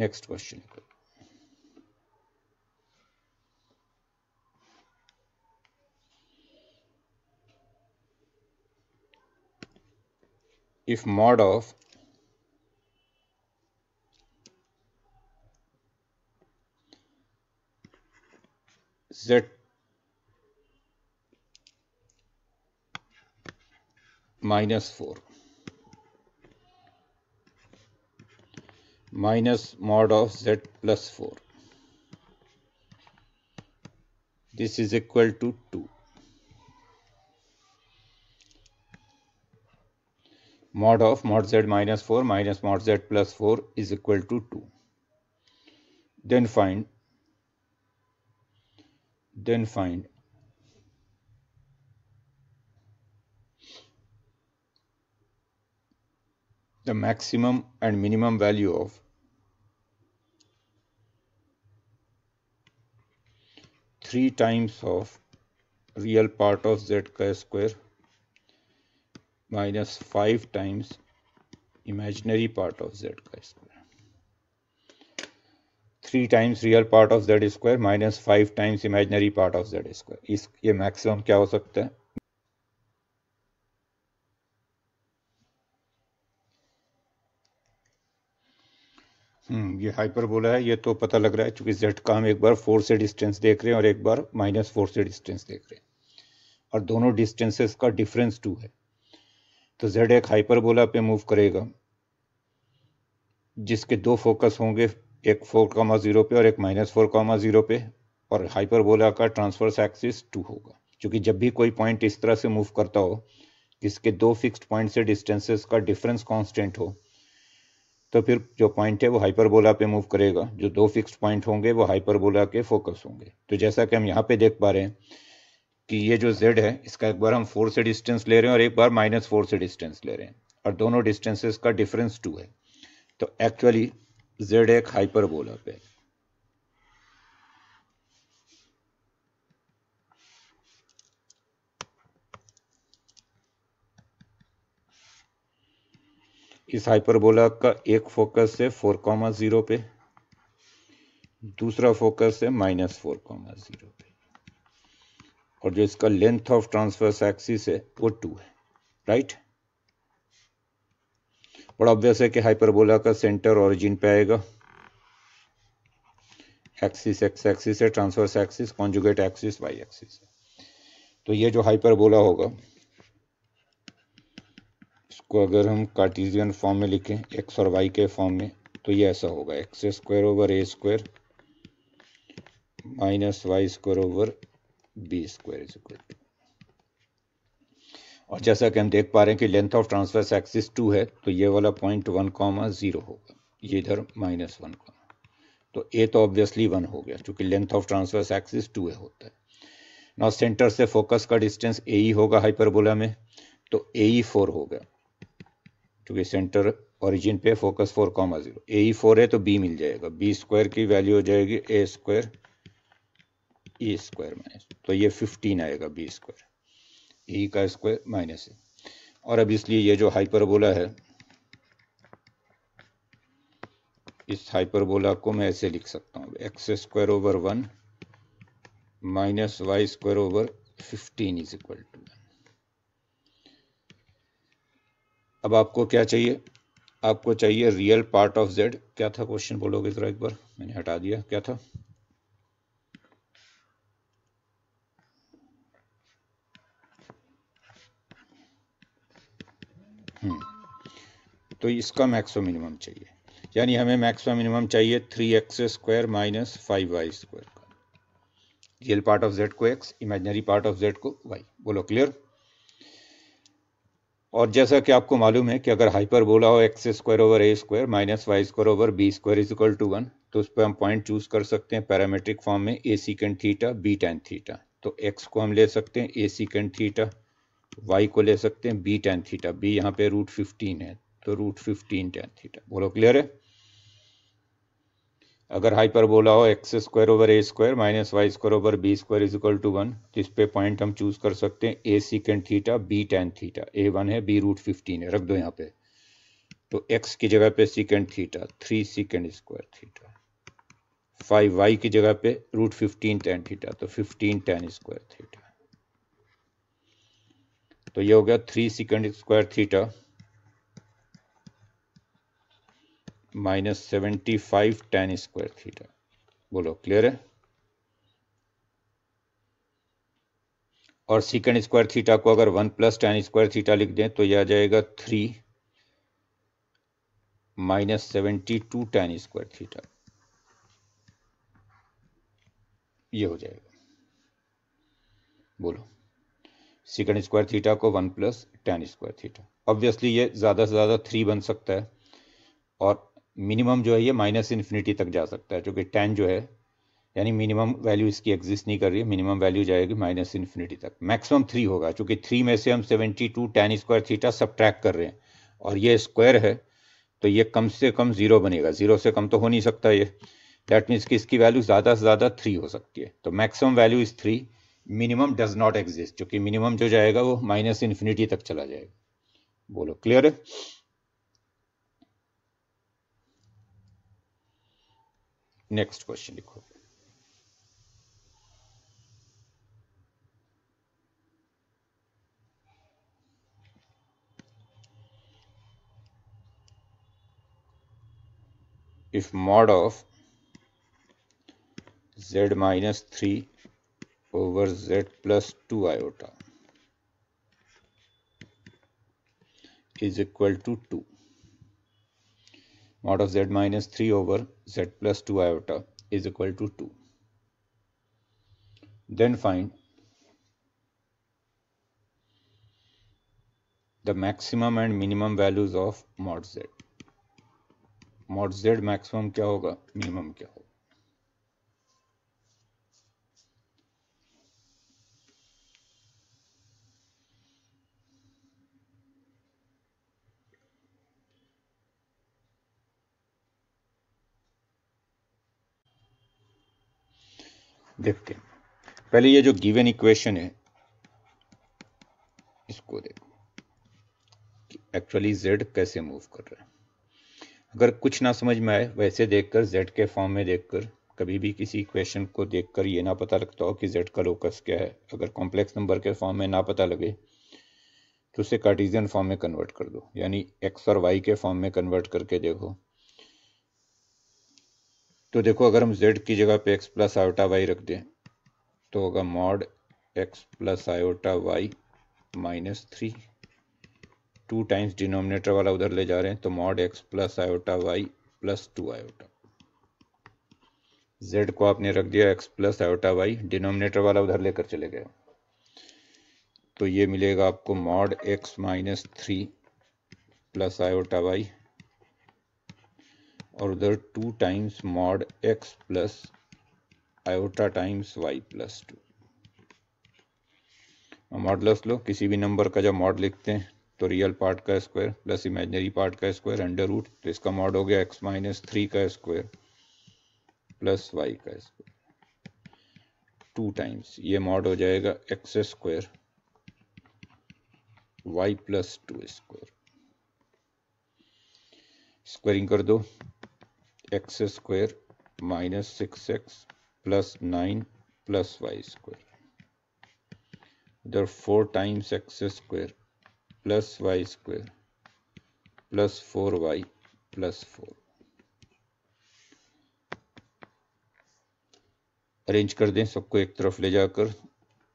Speaker 1: next question if mod of Z 4 minus mod of z plus 4 this is equal to 2 mod of mod z minus 4 minus mod z plus 4 is equal to 2. Then find then find the maximum and minimum value of three times of real part of z square minus 5 times imaginary part of z square three times real part of z square minus five times imaginary part of z square इस ये maximum क्या हो सकता है हम्म ये hyperbola है ये तो पता लग रहा है क्योंकि जेड का हम एक बार फोर से डिस्टेंस देख रहे हैं और एक बार माइनस फोर से डिस्टेंस देख रहे हैं और दोनों डिस्टेंसेस का डिफरेंस टू है तो जेड एक हाइपरबोला पे मूव करेगा जिसके दो फोकस होंगे एक फोर कॉमा ज़ीरो पे और एक माइनस फोर कॉमा ज़ीरो पे और हाइपरबोला का ट्रांसफर्स एक्सिस टू होगा क्योंकि जब भी कोई पॉइंट इस तरह से मूव करता हो जिसके दो फिक्स्ड पॉइंट से डिस्टेंसेस का डिफरेंस कांस्टेंट हो तो फिर जो पॉइंट है वो हाइपरबोला पे मूव करेगा जो दो फिक्स्ड पॉइंट होंगे वो हाइपरबोला के फोकस होंगे तो जैसा कि हम यहाँ पे देख पा रहे हैं कि ये जो जेड है इसका एक बार हम फोर से डिस्टेंस ले रहे हैं और एक बार माइनस फोर से डिस्टेंस ले रहे हैं और दोनों डिस्टेंसेस का डिफरेंस टू है तो एक्चुअली जेड एक हाइपरबोला पे इस हाइपरबोला का एक फोकस है फोर कॉमा जीरो पे दूसरा फोकस है माइनस फोर कॉमा जीरो पे और जो इसका लेंथ ऑफ ट्रांसफर्स एक्सिस है वो टू है राइट बड़ा ऑब्वियस है कि हाइपरबोला का सेंटर ऑरिजिन पे आएगा एक्सिस एक्स एक्सिस है transverse axis conjugate axis y axis है तो ये जो हाइपरबोला होगा इसको अगर हम कार्टिजियन फॉर्म में लिखें एक्स और वाई के फॉर्म में तो ये ऐसा होगा x square over a square minus y square over b square is equal to और जैसा कि हम देख पा रहे हैं कि length of transverse axis two है तो ये वाला पॉइंट वन कॉमा ज़ीरो होगा ये इधर माइनस वन कॉमा तो ए तो ऑब्वियसली वन हो गया क्योंकि length of transverse axis two a होता है नॉ सेंटर से फोकस का डिस्टेंस ए ही होगा हाइपरबोला में तो ए ही फोर हो गया क्योंकि सेंटर ओरिजिन पे focus four comma zero a ही फोर है तो बी मिल जाएगा बी स्क्वायर की वैल्यू हो जाएगी a square e square minus तो ये फिफ्टीन आएगा बी स्क्वायर ई का स्क्वायर माइनस है और अब इसलिए ये जो हाइपरबोला है इस हाइपरबोला को मैं ऐसे लिख सकता हूँ x square over one minus y square over fifteen is equal to अब आपको क्या चाहिए आपको चाहिए रियल पार्ट ऑफ जेड क्या था क्वेश्चन बोलोगे जरा एक बार मैंने हटा दिया क्या था हम्म। तो इसका मैक्सो मिनिमम चाहिए यानी हमें मैक्सो मिनिमम चाहिए three x square minus five y square का रियल पार्ट ऑफ जेड को x imaginary part of z को वाई बोलो क्लियर और जैसा कि आपको मालूम है कि अगर हाइपर बोला हो x square over a square minus y square over b square is equal to one तो उस पर हम पॉइंट चूज कर सकते हैं पैरामेट्रिक फॉर्म में a secant theta b tan theta तो एक्स को हम ले सकते हैं ए सीकेंड थीटा वाई को ले सकते हैं बी टेन थीटा बी यहाँ पे रूट फिफ्टीन है तो रूट फिफ्टीन टेन थीटा बोलो क्लियर है अगर हाइपर बोला हो x square over a square minus y square over b square is equal to one तो इस पे पॉइंट हम चूज कर सकते हैं a secant theta b tan theta a one है बी रूट फिफ्टीन है रख दो यहाँ पे तो एक्स की जगह पे secant theta three secant square theta five y की जगह पे रूट फिफ्टीन टेन थीटा तो फिफ्टीन टेन स्क्वायर थीटा तो ये हो गया three secant square theta minus seventy five tan square theta बोलो क्लियर है और सिकंड स्क्वायर थीटा को अगर one plus tan square theta लिख दें तो यह आ जाएगा three minus seventy two tan square theta ये हो जाएगा बोलो सिकंड स्क्वायर थीटा को one plus tan square theta obviously ये ज़्यादा से ज़्यादा थ्री बन सकता है और मिनिमम जो है ये माइनस इन्फिनिटी तक जा सकता है क्योंकि टेन जो है यानी मिनिमम वैल्यू इसकी एग्जिस्ट नहीं कर रही है मिनिमम वैल्यू जाएगी माइनस इन्फिनिटी तक मैक्सिमम थ्री होगा क्योंकि थ्री में से हम seventy two tan square theta सब ट्रैक कर रहे हैं और ये स्क्वायर है तो ये कम से कम ज़ीरो बनेगा ज़ीरो से कम तो हो नहीं सकता ये दैट मीन्स कि इसकी वैल्यू ज़्यादा से ज़्यादा थ्री हो सकती है तो maximum value is three minimum does not exist जो कि मिनिमम जो जाएगा वो माइनस इन्फिनिटी तक चला जाएगा बोलो क्लियर है नेक्स्ट क्वेश्चन लिखो if mod of Z minus three over z plus 2 iota is equal to 2 mod of z minus 3 over z plus 2 iota is equal to 2 then find the maximum and minimum values of mod z mod z maximum क्या होगा minimum क्या होगा देखते हैं पहले ये जो given equation है इसको देखो एक्चुअली जेड कैसे मूव कर रहा है अगर कुछ ना समझ में आए वैसे देखकर जेड के फॉर्म में देखकर कभी भी किसी इक्वेशन को देखकर ये ना पता लगता हो कि जेड का लोकस क्या है अगर कॉम्प्लेक्स नंबर के फॉर्म में ना पता लगे तो उसे कार्टिजियन फॉर्म में कन्वर्ट कर दो यानी एक्स और वाई के फॉर्म में कन्वर्ट करके देखो तो देखो अगर हम z की जगह पे x प्लस आयोटा वाई रख दें तो होगा mod x plus iota y minus three two times denominator वाला उधर ले जा रहे हैं तो mod x plus iota y plus two iota z को आपने रख दिया x plus iota y denominator वाला उधर लेकर चले गए तो ये मिलेगा आपको mod x minus three plus iota y और उधर two times mod x plus iota times y plus two modulus लो किसी भी नंबर का जब मॉड लिखते हैं तो रियल पार्ट का स्क्वायर प्लस इमेजनरी पार्ट का स्क्वायर अंडर रूट तो इसका मॉड हो गया एक्स माइनस थ्री का स्क्वायर प्लस वाई का स्क्वायर टू टाइम्स ये मॉड हो जाएगा x square y plus two square squaring कर दो x square minus six x plus nine plus y square इधर four times x square plus y square plus four y plus four arrange कर दें सबको एक तरफ ले जाकर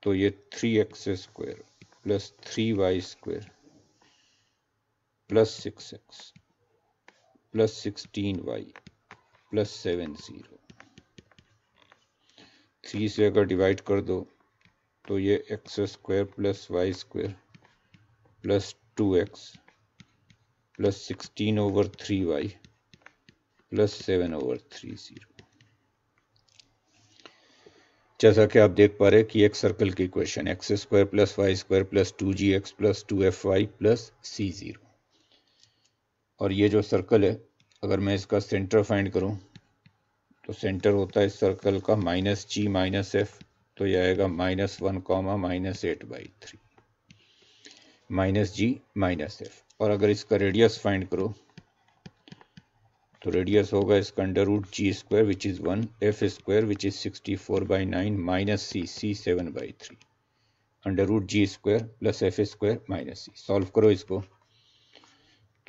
Speaker 1: तो ये three x square plus three y square plus six x plus sixteen y plus seven zero three से अगर डिवाइड कर दो तो ये x square plus y square plus two x plus sixteen over three y plus seven over three zero जैसा कि आप देख पा रहे कि एक सर्कल की question x square plus y square plus two g x plus two f y plus c zero और ये जो सर्कल है अगर मैं इसका सेंटर फाइंड करूं तो सेंटर होता है सर्कल का माइनस जी माइनस एफ तो यह आएगा minus one comma minus eight by three minus g minus f और अगर इसका रेडियस फाइंड करो तो रेडियस होगा इसका under root g square which is one f square which is sixty four by nine minus c c seven by three under root g square plus f square minus c solve करो इसको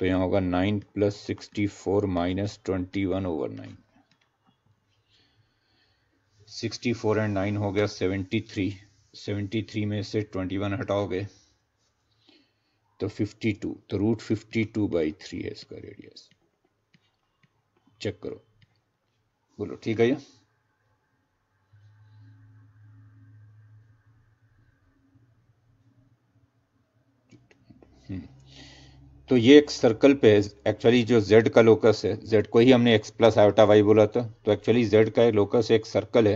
Speaker 1: तो यहाँ होगा nine plus sixty four minus twenty one over nine sixty four and nine हो गया seventy three seventy three में से twenty one हटाओगे तो फिफ्टी टू तो root fifty two by three है इसका रेडियस चेक करो बोलो ठीक है ये हम्म तो ये एक सर्कल पे एक्चुअली जो जेड का लोकस है जेड को ही हमने एक्स प्लस आयोटा वाई बोला था तो एक्चुअली जेड का लोकस एक सर्कल है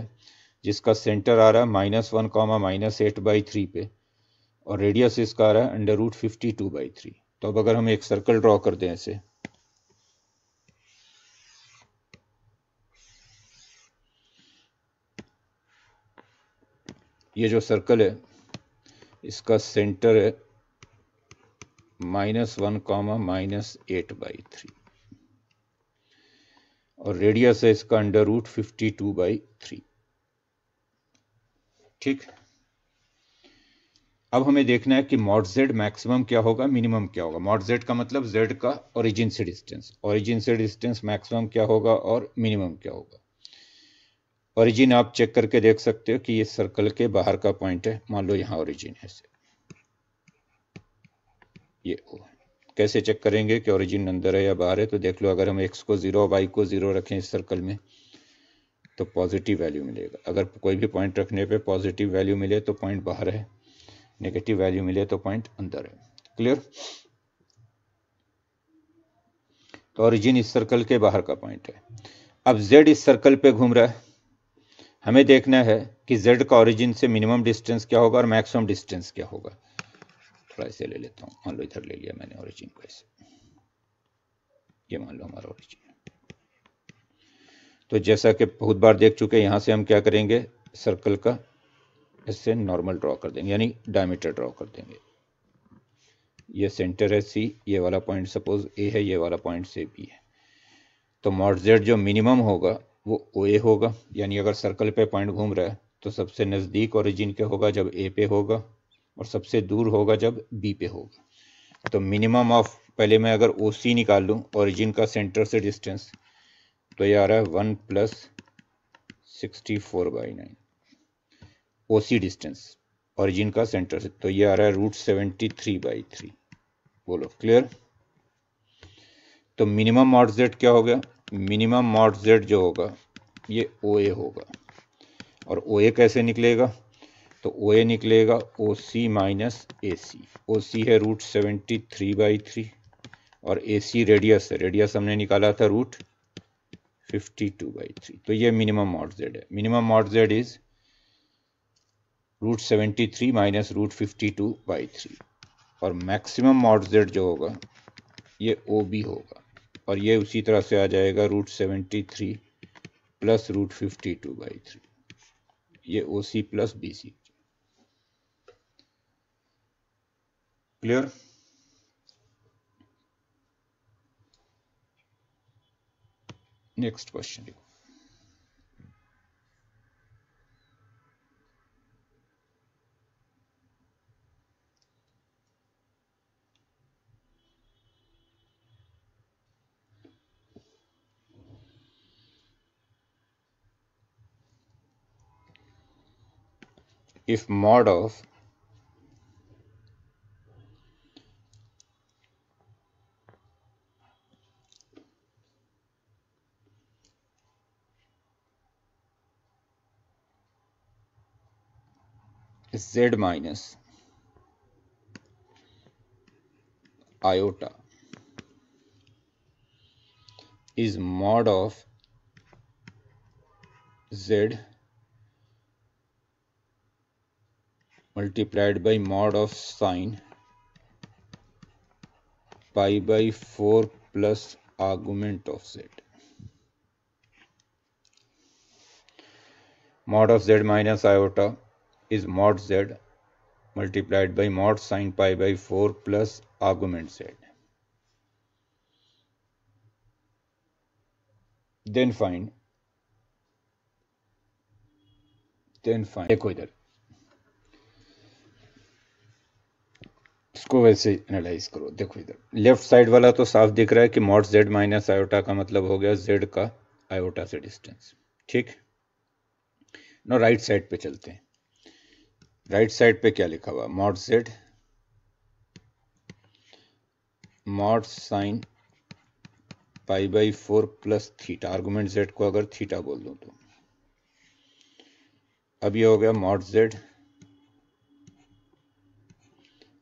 Speaker 1: जिसका सेंटर आ रहा है minus one comma minus eight by three पे और रेडियस इसका आ रहा है under root fifty two by three तो अब अगर हम एक सर्कल ड्रॉ कर दें ऐसे ये जो सर्कल है इसका सेंटर है minus one comma minus eight by three और रेडियस है इसका under root fifty two by three ठीक अब हमें देखना है कि मॉड जेड मैक्सिमम क्या होगा मिनिमम क्या होगा मॉड जेड का मतलब जेड का ओरिजिन से डिस्टेंस ओरिजिन से डिस्टेंस मैक्सिमम क्या होगा और मिनिमम क्या होगा ओरिजिन आप चेक करके देख सकते हो कि ये सर्कल के बाहर का पॉइंट है मान लो यहाँ ओरिजिन है ये कैसे चेक करेंगे कि ओरिजिन अंदर है या बाहर है तो देख लो अगर हम एक्स को ज़ीरो वाई को ज़ीरो रखें इस सर्कल में तो पॉजिटिव वैल्यू मिलेगा अगर कोई भी पॉइंट रखने पे पॉजिटिव वैल्यू मिले तो पॉइंट बाहर है नेगेटिव वैल्यू मिले तो पॉइंट अंदर है क्लियर तो ओरिजिन इस सर्कल के बाहर का पॉइंट है अब जेड इस सर्कल पे घूम रहा है हमें देखना है कि जेड का ओरिजिन से मिनिमम डिस्टेंस क्या होगा और मैक्सिमम डिस्टेंस क्या होगा थोड़ा इसे ले लेता हूँ मान लो इधर ले लिया मैंने ओरिजिन को ऐसे ये मान लो हमारा ओरिजिन तो जैसा कि बहुत बार देख चुके यहाँ से हम क्या करेंगे सर्कल का इससे नॉर्मल ड्रॉ कर देंगे यानी डायमीटर ड्रॉ कर देंगे ये सेंटर है सी ये वाला पॉइंट सपोज ए है ये वाला पॉइंट से बी है तो मॉड जेड जो मिनिमम होगा वो ओ ए होगा यानी अगर सर्कल पे पॉइंट घूम रहा है तो सबसे नज़दीक ओरिजिन के होगा जब ए पे होगा और सबसे दूर होगा जब बी पे होगा तो मिनिमम ऑफ पहले मैं अगर ओ सी निकाल लूँ ओरिजिन का सेंटर से डिस्टेंस तो ये आ रहा है one plus sixty four by nine O C distance origin का सेंटर से तो ये आ रहा है root seventy three by three बोलो क्लियर तो मिनिमम मॉड जेड क्या हो गया मिनिमम मॉड जेड जो होगा ये ओ ए होगा और ओ ए कैसे निकलेगा तो ओ ए निकलेगा ओ सी माइनस ए सी ओ सी है root seventy three by three और ए सी रेडियस है रेडियस हमने निकाला था root fifty two by three तो ये मिनिमम मॉड जेड है minimum mod z is root seventy three minus root fifty two by three और मैक्सिमम मॉड जेड जो होगा ये ओ बी होगा और ये उसी तरह से आ जाएगा root seventy three plus root fifty two by three ये O C plus B C Clear? Next question. if mod of z minus iota is mod of z multiplied by mod of sine pi by 4 plus argument of z mod of z minus iota is mod z multiplied by mod sin pi by 4 plus argument z. Then find then find देखो इधर इसको वैसे analyse करो देखो इधर left side वाला तो साफ दिख रहा है कि मॉड जेड माइनस आयोटा का मतलब हो गया जेड का आयोटा से डिस्टेंस ठीक नो राइट साइड पे चलते हैं राइट साइड पे क्या लिखा हुआ mod z mod sine pi by four plus theta argument z को अगर थीटा बोल दूं तो अब ये हो गया मॉड जेड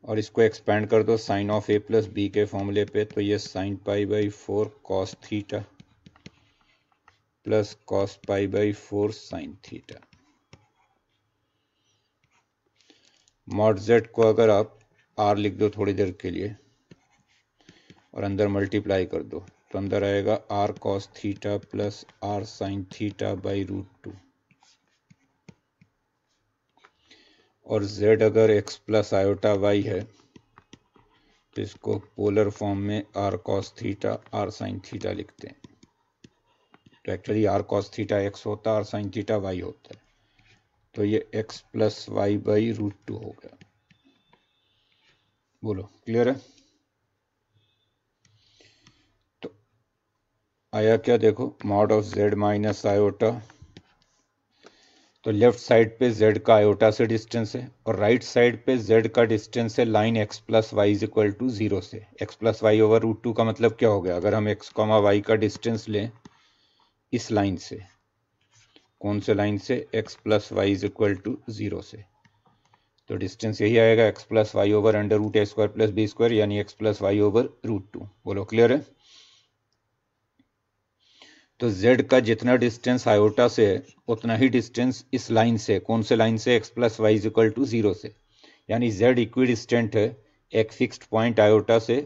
Speaker 1: और इसको एक्सपेंड कर दो sine of A plus B के फॉर्मूले पे तो ये sine pi by four cos theta plus cos pi by four sine theta mod z को अगर आप आर लिख दो थोड़ी देर के लिए और अंदर मल्टीप्लाई कर दो तो अंदर आएगा r cos theta plus are sine theta by root two और जेड अगर एक्स प्लस आयोटा वाई है तो इसको पोलर फॉर्म में r cos theta are sine theta लिखते हैं तो actually r cos theta x होता है आर साइन थीटा वाई होता है तो ये x plus y by root two हो गया बोलो क्लियर है तो आया क्या देखो mod of z minus iota तो लेफ्ट साइड पे z का आयोटा से डिस्टेंस है और राइट right साइड पे z का डिस्टेंस है line x plus y is equal to zero से x plus y over root two का मतलब क्या हो गया अगर हम x, वाई का डिस्टेंस लें इस लाइन से कौन से लाइन से x plus y is equal to zero से तो डिस्टेंस यही आएगा x plus y over under root A square plus B square यानी x plus y over root two बोलो क्लियर है तो z का जितना डिस्टेंस आयोटा से है उतना ही डिस्टेंस इस लाइन से कौन से लाइन से x plus y is equal to zero से यानी z इक्वी डिस्टेंट है एक फिक्स्ड पॉइंट आयोटा से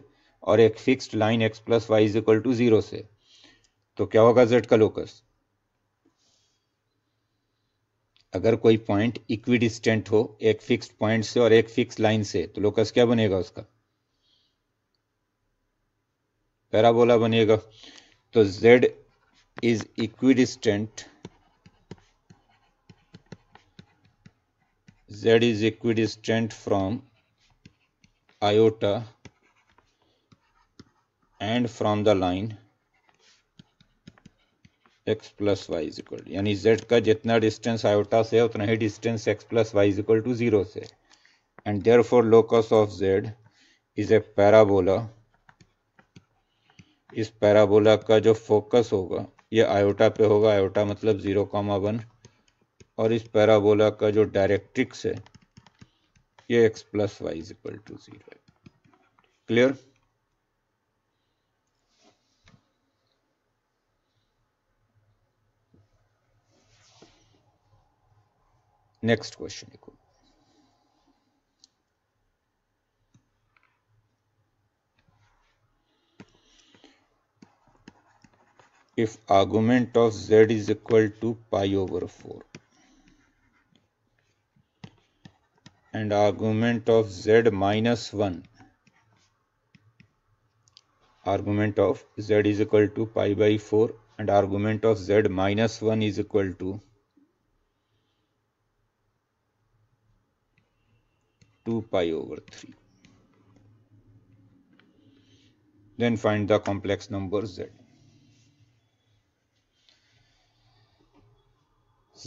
Speaker 1: और एक fixed line x plus y is equal to zero से तो क्या होगा z का लोकस अगर कोई पॉइंट इक्विडिस्टेंट हो एक फिक्स पॉइंट से और एक फिक्स लाइन से तो लोकस क्या बनेगा उसका पैराबोला बनेगा तो z is equidistant z is equidistant from iota and from the line x plus y is equal यानी जेड का जितना डिस्टेंस आयोटा से उतना ही distance x plus y is equal to zero से and there for locus of z is a parabola इस parabola का जो फोकस होगा ये आयोटा पे होगा आयोटा मतलब जीरो कॉमा वन और इस पैराबोला का जो डायरेक्ट्रिक्स है ये x plus y is equal to zero clear Next question. If argument of z is equal to pi over 4 and argument of z minus 1 argument of z is equal to pi by 4 and argument of z minus 1 is equal to 2 pi over 3. Then find the complex number z.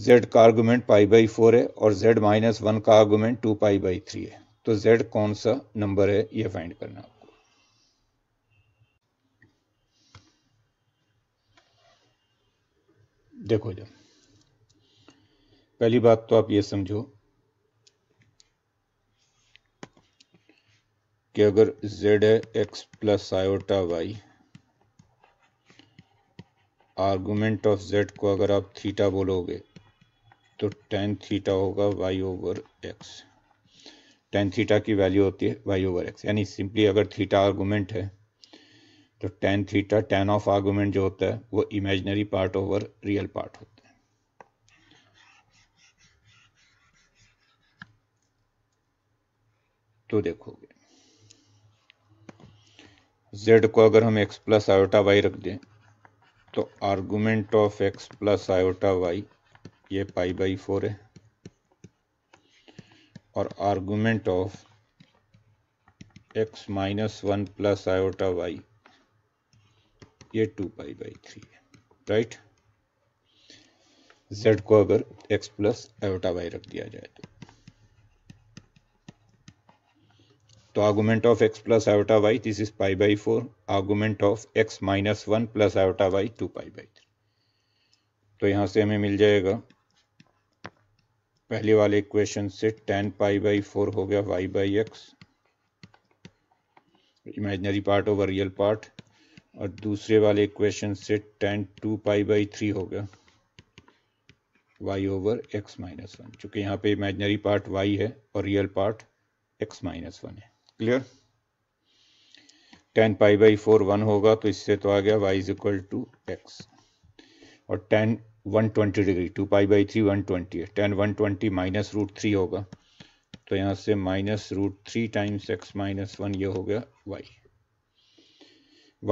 Speaker 1: z का argument pi by four है और z minus one का argument two pi by three है तो z कौन सा number है ये फाइंड करना आपको देखो जब पहली बात तो आप ये समझो कि अगर z है x plus iota y argument of z को अगर आप थीटा बोलोगे तो टेन थीटा होगा y over x tan theta की वैल्यू होती है वाई ओवर एक्स यानी सिंपली अगर थीटा आर्गूमेंट है तो tan theta tan of argument जो होता है वो imaginary part over real part होता है तो देखोगे z को अगर हम x प्लस आयोटा वाई रख दें तो argument of x plus iota y ये पाई बाई फोर है और argument of x minus one plus iota y ये टू पाई बाई थ्री है राइट z को अगर x प्लस आयोटा वाई रख दिया जाए तो तो argument of x plus iota y this is pi by four argument of x minus one plus iota y two pi by three तो यहां से हमें मिल जाएगा पहले वाले इक्वेशन से टेन पाई बाई फोर हो गया y by x imaginary part over real part और दूसरे वाले इक्वेशन से tan two pi by three हो गया y over x minus one चूंकि यहाँ पे इमेजनरी पार्ट वाई है और real part x minus one है clear tan pi by four one होगा तो इससे तो आ गया y is equal to x और tan one twenty degree two pi by three one twenty है tan one twenty minus root three होगा तो यहां से माइनस root three times x minus one ये हो गया वाई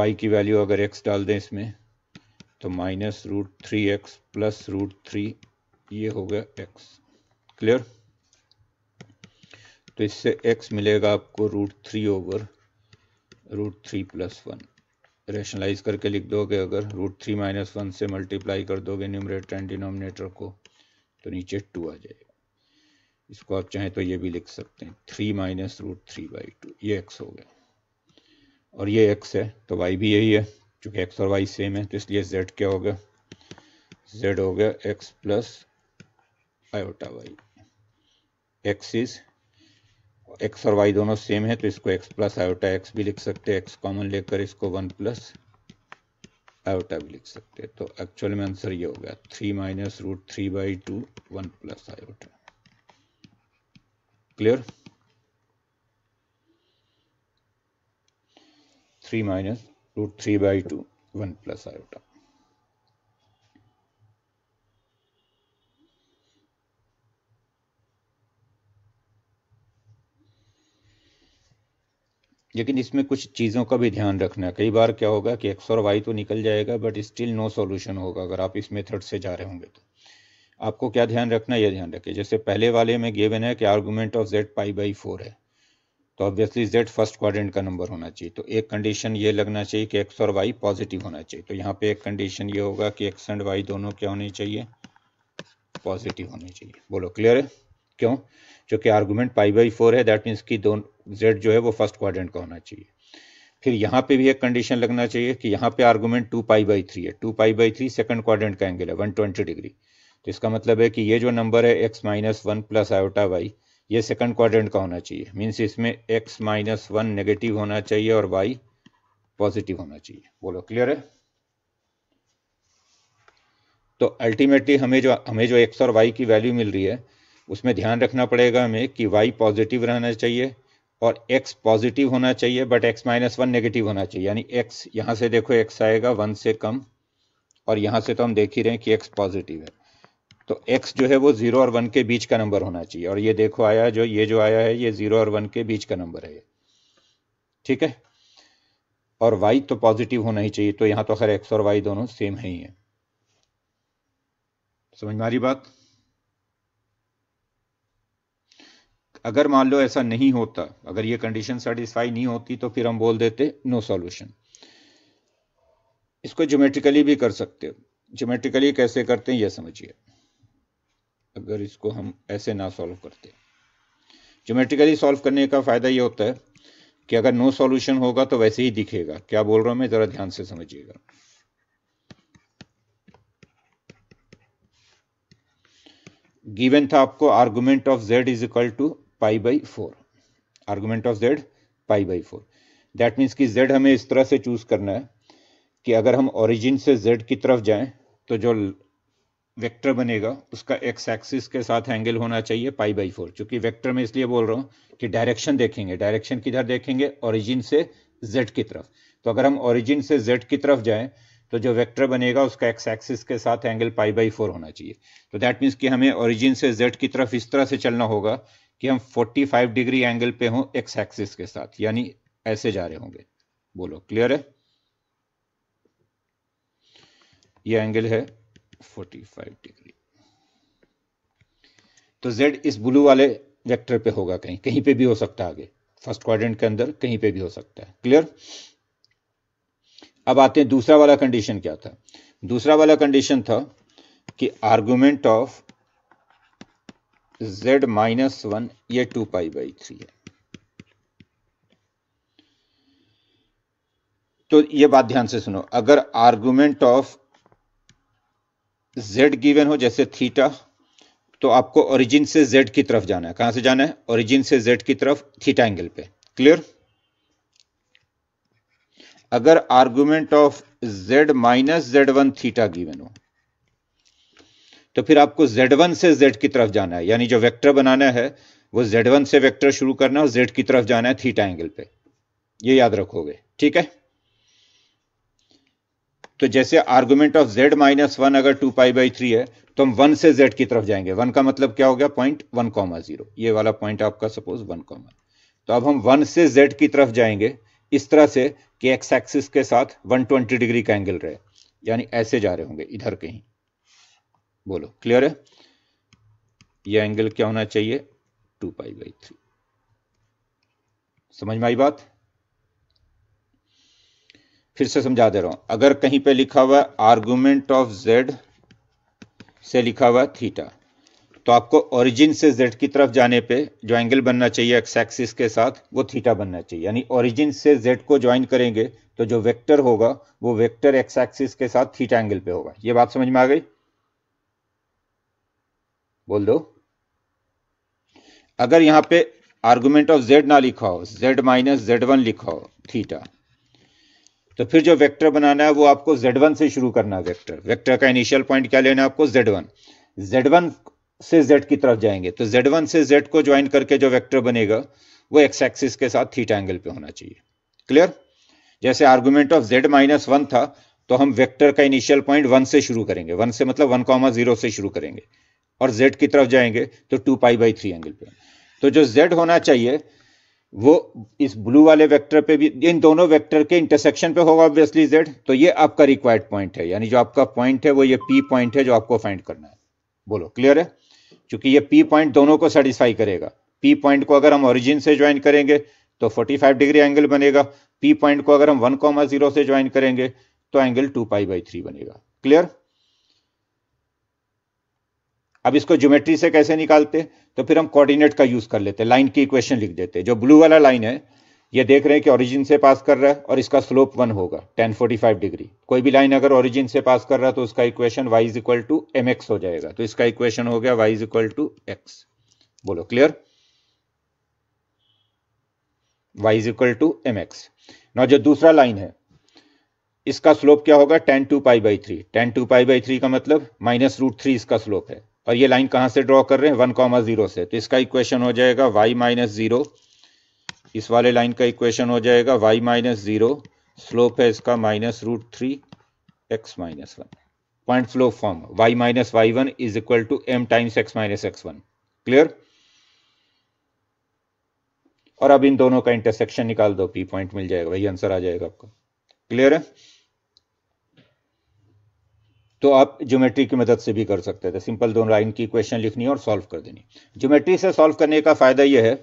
Speaker 1: वाई की वैल्यू अगर एक्स डाल दें इसमें तो minus root three x plus root three ये हो गया एक्स क्लियर तो इससे x मिलेगा आपको root three over root three plus one rationalise करके लिख दोगे अगर रूट थ्री माइनस वन से मल्टीप्लाई कर दोगे न्यूमरेटर एंड डिनोमिनेटर को तो नीचे टू आ जाएगा इसको आप चाहें तो ये भी लिख सकते हैं three minus root three by two ये एक्स हो गया और ये एक्स है तो वाई भी यही है चूंकि एक्स और वाई सेम है तो इसलिए जेड क्या हो गया जेड हो गया x plus iota y x is x और वाई दोनों सेम है तो इसको एक्स प्लस आयोटा एक्स भी लिख सकते हैं एक्स कॉमन लेकर इसको वन प्लस आयोटा भी लिख सकते हैं तो एक्चुअल में आंसर ये हो गया three minus root three by two one plus iota clear three minus root three by two one plus iota लेकिन इसमें कुछ चीज़ों का भी ध्यान रखना कई बार क्या होगा कि एक्स और वाई तो निकल जाएगा बट स्टिल नो सॉल्यूशन होगा अगर आप इस मेथड से जा रहे होंगे तो आपको क्या ध्यान रखना यह ध्यान रखें जैसे पहले वाले में गेवन है कि argument of z pi by four है तो ऑब्वियसली जेड फर्स्ट क्वाड्रेंट का नंबर होना चाहिए तो एक कंडीशन ये लगना चाहिए कि एक्स और वाई पॉजिटिव होना चाहिए तो यहाँ पे एक कंडीशन ये होगा कि एक्स एंड वाई दोनों क्या होने चाहिए पॉजिटिव होने चाहिए बोलो क्लियर है क्यों क्योंकि आर्गूमेंट पाई बाई फोर है दैट मीन्स कि दोनों जेड जो है वो फर्स्ट क्वाड्रेंट का होना चाहिए फिर यहाँ पे भी एक कंडीशन लगना चाहिए कि यहाँ पे argument two pi by three है two pi by three second quadrant का एंगल है वन ट्वेंटी डिग्री तो इसका मतलब है कि ये जो नंबर है x minus one plus iota y ये सेकंड क्वाड्रेंट का होना चाहिए मीन्स इसमें एक्स माइनस वन नेगेटिव होना चाहिए और वाई पॉजिटिव होना चाहिए बोलो क्लियर है तो अल्टीमेटली हमें जो हमें जो एक्स और वाई की वैल्यू मिल रही है उसमें ध्यान रखना पड़ेगा हमें कि वाई पॉजिटिव रहना चाहिए और x पॉजिटिव होना चाहिए but x minus one negative होना चाहिए यानी x यहाँ से देखो x आएगा वन से कम और यहाँ से तो हम देख ही रहे हैं कि x पॉजिटिव है तो x जो है वो जीरो और वन के बीच का नंबर होना चाहिए और ये देखो आया जो ये जो आया है ये जीरो और वन के बीच का नंबर है ठीक है और y तो पॉजिटिव होना ही चाहिए तो यहाँ तो खैर x और y दोनों सेम है ही है समझ में आ रही बात अगर मान लो ऐसा नहीं होता अगर ये कंडीशन सेटिस्फाई नहीं होती तो फिर हम बोल देते नो सॉल्यूशन इसको ज्योमेट्रिकली भी कर सकते हो ज्योमेट्रिकली कैसे करते हैं यह समझिए अगर इसको हम ऐसे ना सॉल्व करते ज्योमेट्रिकली सॉल्व करने का फ़ायदा यह होता है कि अगर नो सॉल्यूशन होगा तो वैसे ही दिखेगा क्या बोल रहा हूं मैं ज़रा ध्यान से समझिएगा गिवन था आपको argument of z is equal to pi by four argument of z pi by four that means कि जेड हमें इस तरह से चूज करना है कि अगर हम ओरिजिन से जेड की तरफ जाएं तो जो वेक्टर बनेगा उसका एक्स एक्सिस के साथ एंगल होना चाहिए पाई बाई फोर चूंकि वेक्टर में इसलिए बोल रहा हूँ कि डायरेक्शन देखेंगे डायरेक्शन किधर देखेंगे ओरिजिन से जेड की तरफ तो अगर हम ओरिजिन से जेड की तरफ जाएं तो जो वेक्टर बनेगा उसका एक्स एक्सिस के साथ एंगल पाई बाई फोर होना चाहिए तो दैट मीन्स कि हमें ओरिजिन से जेड की तरफ इस तरह से चलना होगा कि हम 45 डिग्री एंगल पे हों एक्स एक्सिस के साथ यानी ऐसे जा रहे होंगे बोलो क्लियर है ये एंगल है 45 डिग्री तो जेड इस ब्लू वाले वेक्टर पे होगा कहीं कहीं पे भी हो सकता है आगे फर्स्ट क्वाड्रेंट के अंदर कहीं पे भी हो सकता है क्लियर अब आते हैं दूसरा वाला कंडीशन क्या था दूसरा वाला कंडीशन था कि argument of Z minus one ये टू पाई बाई थ्री है तो ये बात ध्यान से सुनो अगर आर्गुमेंट ऑफ जेड गिवन हो जैसे थीटा तो आपको ओरिजिन से जेड की तरफ जाना है कहां से जाना है ओरिजिन से जेड की तरफ थीटा एंगल पे क्लियर अगर argument of Z minus Z one theta given हो तो फिर आपको z1 से z की तरफ जाना है यानी जो वेक्टर बनाना है वो z1 से वेक्टर शुरू करना है और z की तरफ जाना है थीटा एंगल पे ये याद रखोगे ठीक है तो जैसे argument of z minus one अगर टू पाई बाई थ्री है तो हम वन से z की तरफ जाएंगे वन का मतलब क्या हो गया पॉइंट वन कॉमा जीरो ये वाला पॉइंट आपका सपोज वन कॉमा तो अब हम वन से z की तरफ जाएंगे इस तरह से कि एक्स एक्सिस के साथ 120 डिग्री का एंगल रहे यानी ऐसे जा रहे होंगे इधर कहीं बोलो क्लियर है यह एंगल क्या होना चाहिए टू पाई बाई थ्री समझ में आई बात फिर से समझा दे रहा हूं अगर कहीं पे लिखा हुआ आर्गूमेंट ऑफ जेड से लिखा हुआ थीटा तो आपको ओरिजिन से जेड की तरफ जाने पे जो एंगल बनना चाहिए एक्स एक्सिस के साथ वो थीटा बनना चाहिए यानी ओरिजिन से जेड को ज्वाइन करेंगे तो जो वेक्टर होगा वो वेक्टर एक्स एक्सिस के साथ थीटा एंगल पे होगा ये बात समझ में आ गई बोल दो अगर यहां पे आर्गुमेंट ऑफ जेड ना लिखा हो जेड माइनस जेड वन लिखा हो थीटा तो फिर जो वेक्टर बनाना है वो आपको जेड वन से शुरू करना है वेक्टर वेक्टर का इनिशियल पॉइंट क्या लेना है आपको जेड वन जेड वन से जेड की तरफ जाएंगे तो जेड वन से जेड को ज्वाइन करके जो वेक्टर बनेगा वो एक्स एक्सिस के साथ थीटा एंगल पे होना चाहिए क्लियर जैसे argument of Z minus one था तो हम वेक्टर का इनिशियल पॉइंट वन से शुरू करेंगे वन से मतलब वन कॉमा जीरो से शुरू करेंगे और जेड की तरफ जाएंगे तो two pi by three angle पे तो जो जेड होना चाहिए वो इस ब्लू वाले वेक्टर पे भी इन दोनों वेक्टर के इंटरसेक्शन पे होगा ऑब्वियसली जेड तो ये आपका रिक्वायर्ड पॉइंट है यानी जो आपका पॉइंट है वो ये पी पॉइंट है जो आपको फाइंड करना है बोलो क्लियर है क्योंकि ये पी पॉइंट दोनों को सेटिस्फाई करेगा पी पॉइंट को अगर हम ओरिजिन से ज्वाइन करेंगे तो 45 डिग्री एंगल बनेगा पी पॉइंट को अगर हम 1, जीरो से ज्वाइन करेंगे तो एंगल 2 पाई बाई थ्री बनेगा क्लियर अब इसको ज्योमेट्री से कैसे निकालते तो फिर हम कोऑर्डिनेट का यूज कर लेते लाइन की इक्वेशन लिख देते जो ब्लू वाला लाइन है ये देख रहे हैं कि ओरिजिन से पास कर रहा है और इसका स्लोप वन होगा टेन फोर्टी फाइव डिग्री कोई भी लाइन अगर ओरिजिन से पास कर रहा है तो उसका equation y is equal to m x हो जाएगा तो इसका इक्वेशन हो गया y is equal to x बोलो clear y is equal to m x ना जो दूसरा लाइन है इसका स्लोप क्या होगा tan two pi by three tan two pi by three का मतलब माइनस रूट थ्री इसका स्लोप है और ये लाइन कहां से ड्रॉ कर रहे हैं वन कॉमा जीरो से तो इसका इक्वेशन हो जाएगा वाई माइनस जीरो इस वाले लाइन का इक्वेशन हो जाएगा वाई माइनस जीरो स्लोप है इसका minus root three x minus one point slope form y minus y one is equal to m times x minus x one clear और अब इन दोनों का इंटरसेक्शन निकाल दो पी पॉइंट मिल जाएगा वही आंसर आ जाएगा आपका क्लियर है तो आप ज्योमेट्री की मदद से भी कर सकते थे सिंपल दोनों लाइन की क्वेश्चन लिखनी और सॉल्व कर देनी ज्योमेट्री से सॉल्व करने का फ़ायदा यह है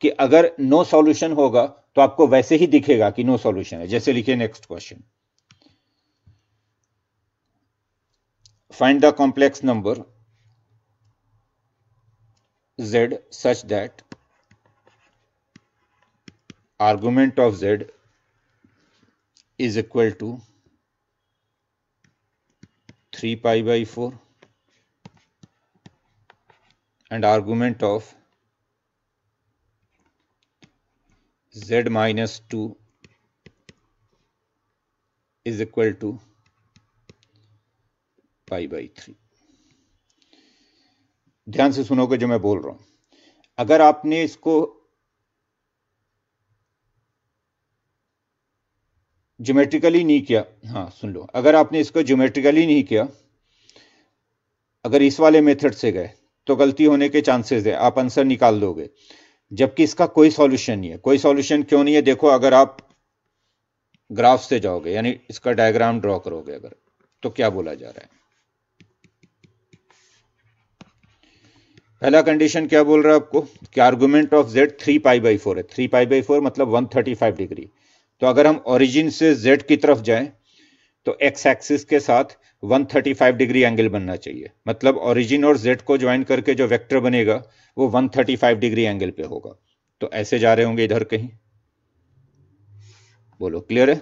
Speaker 1: कि अगर नो सॉल्यूशन होगा तो आपको वैसे ही दिखेगा कि नो सॉल्यूशन है जैसे लिखिए next question find the complex number z such that argument of z is equal to three pi by four and argument of z minus two is equal to pi by three ध्यान से सुनोगे जो मैं बोल रहा हूं अगर आपने इसको जोमेट्रिकली नहीं किया हाँ सुन लो अगर आपने इसको जोमेट्रिकली नहीं किया अगर इस वाले मेथड से गए तो गलती होने के चांसेस है आप आंसर निकाल दोगे जबकि इसका कोई सॉल्यूशन नहीं है कोई सॉल्यूशन क्यों नहीं है देखो अगर आप ग्राफ से जाओगे यानी इसका डायग्राम ड्रॉ करोगे अगर तो क्या बोला जा रहा है पहला कंडीशन क्या बोल रहा है आपको कि argument of z three pi by four है थ्री पाई बाई फोर मतलब वन थर्टी फाइव डिग्री तो अगर हम ओरिजिन से जेड की तरफ जाएं तो एक्स एक्सिस के साथ 135 डिग्री एंगल बनना चाहिए मतलब ओरिजिन और जेड को ज्वाइन करके जो वेक्टर बनेगा वो 135 डिग्री एंगल पे होगा तो ऐसे जा रहे होंगे इधर कहीं बोलो क्लियर है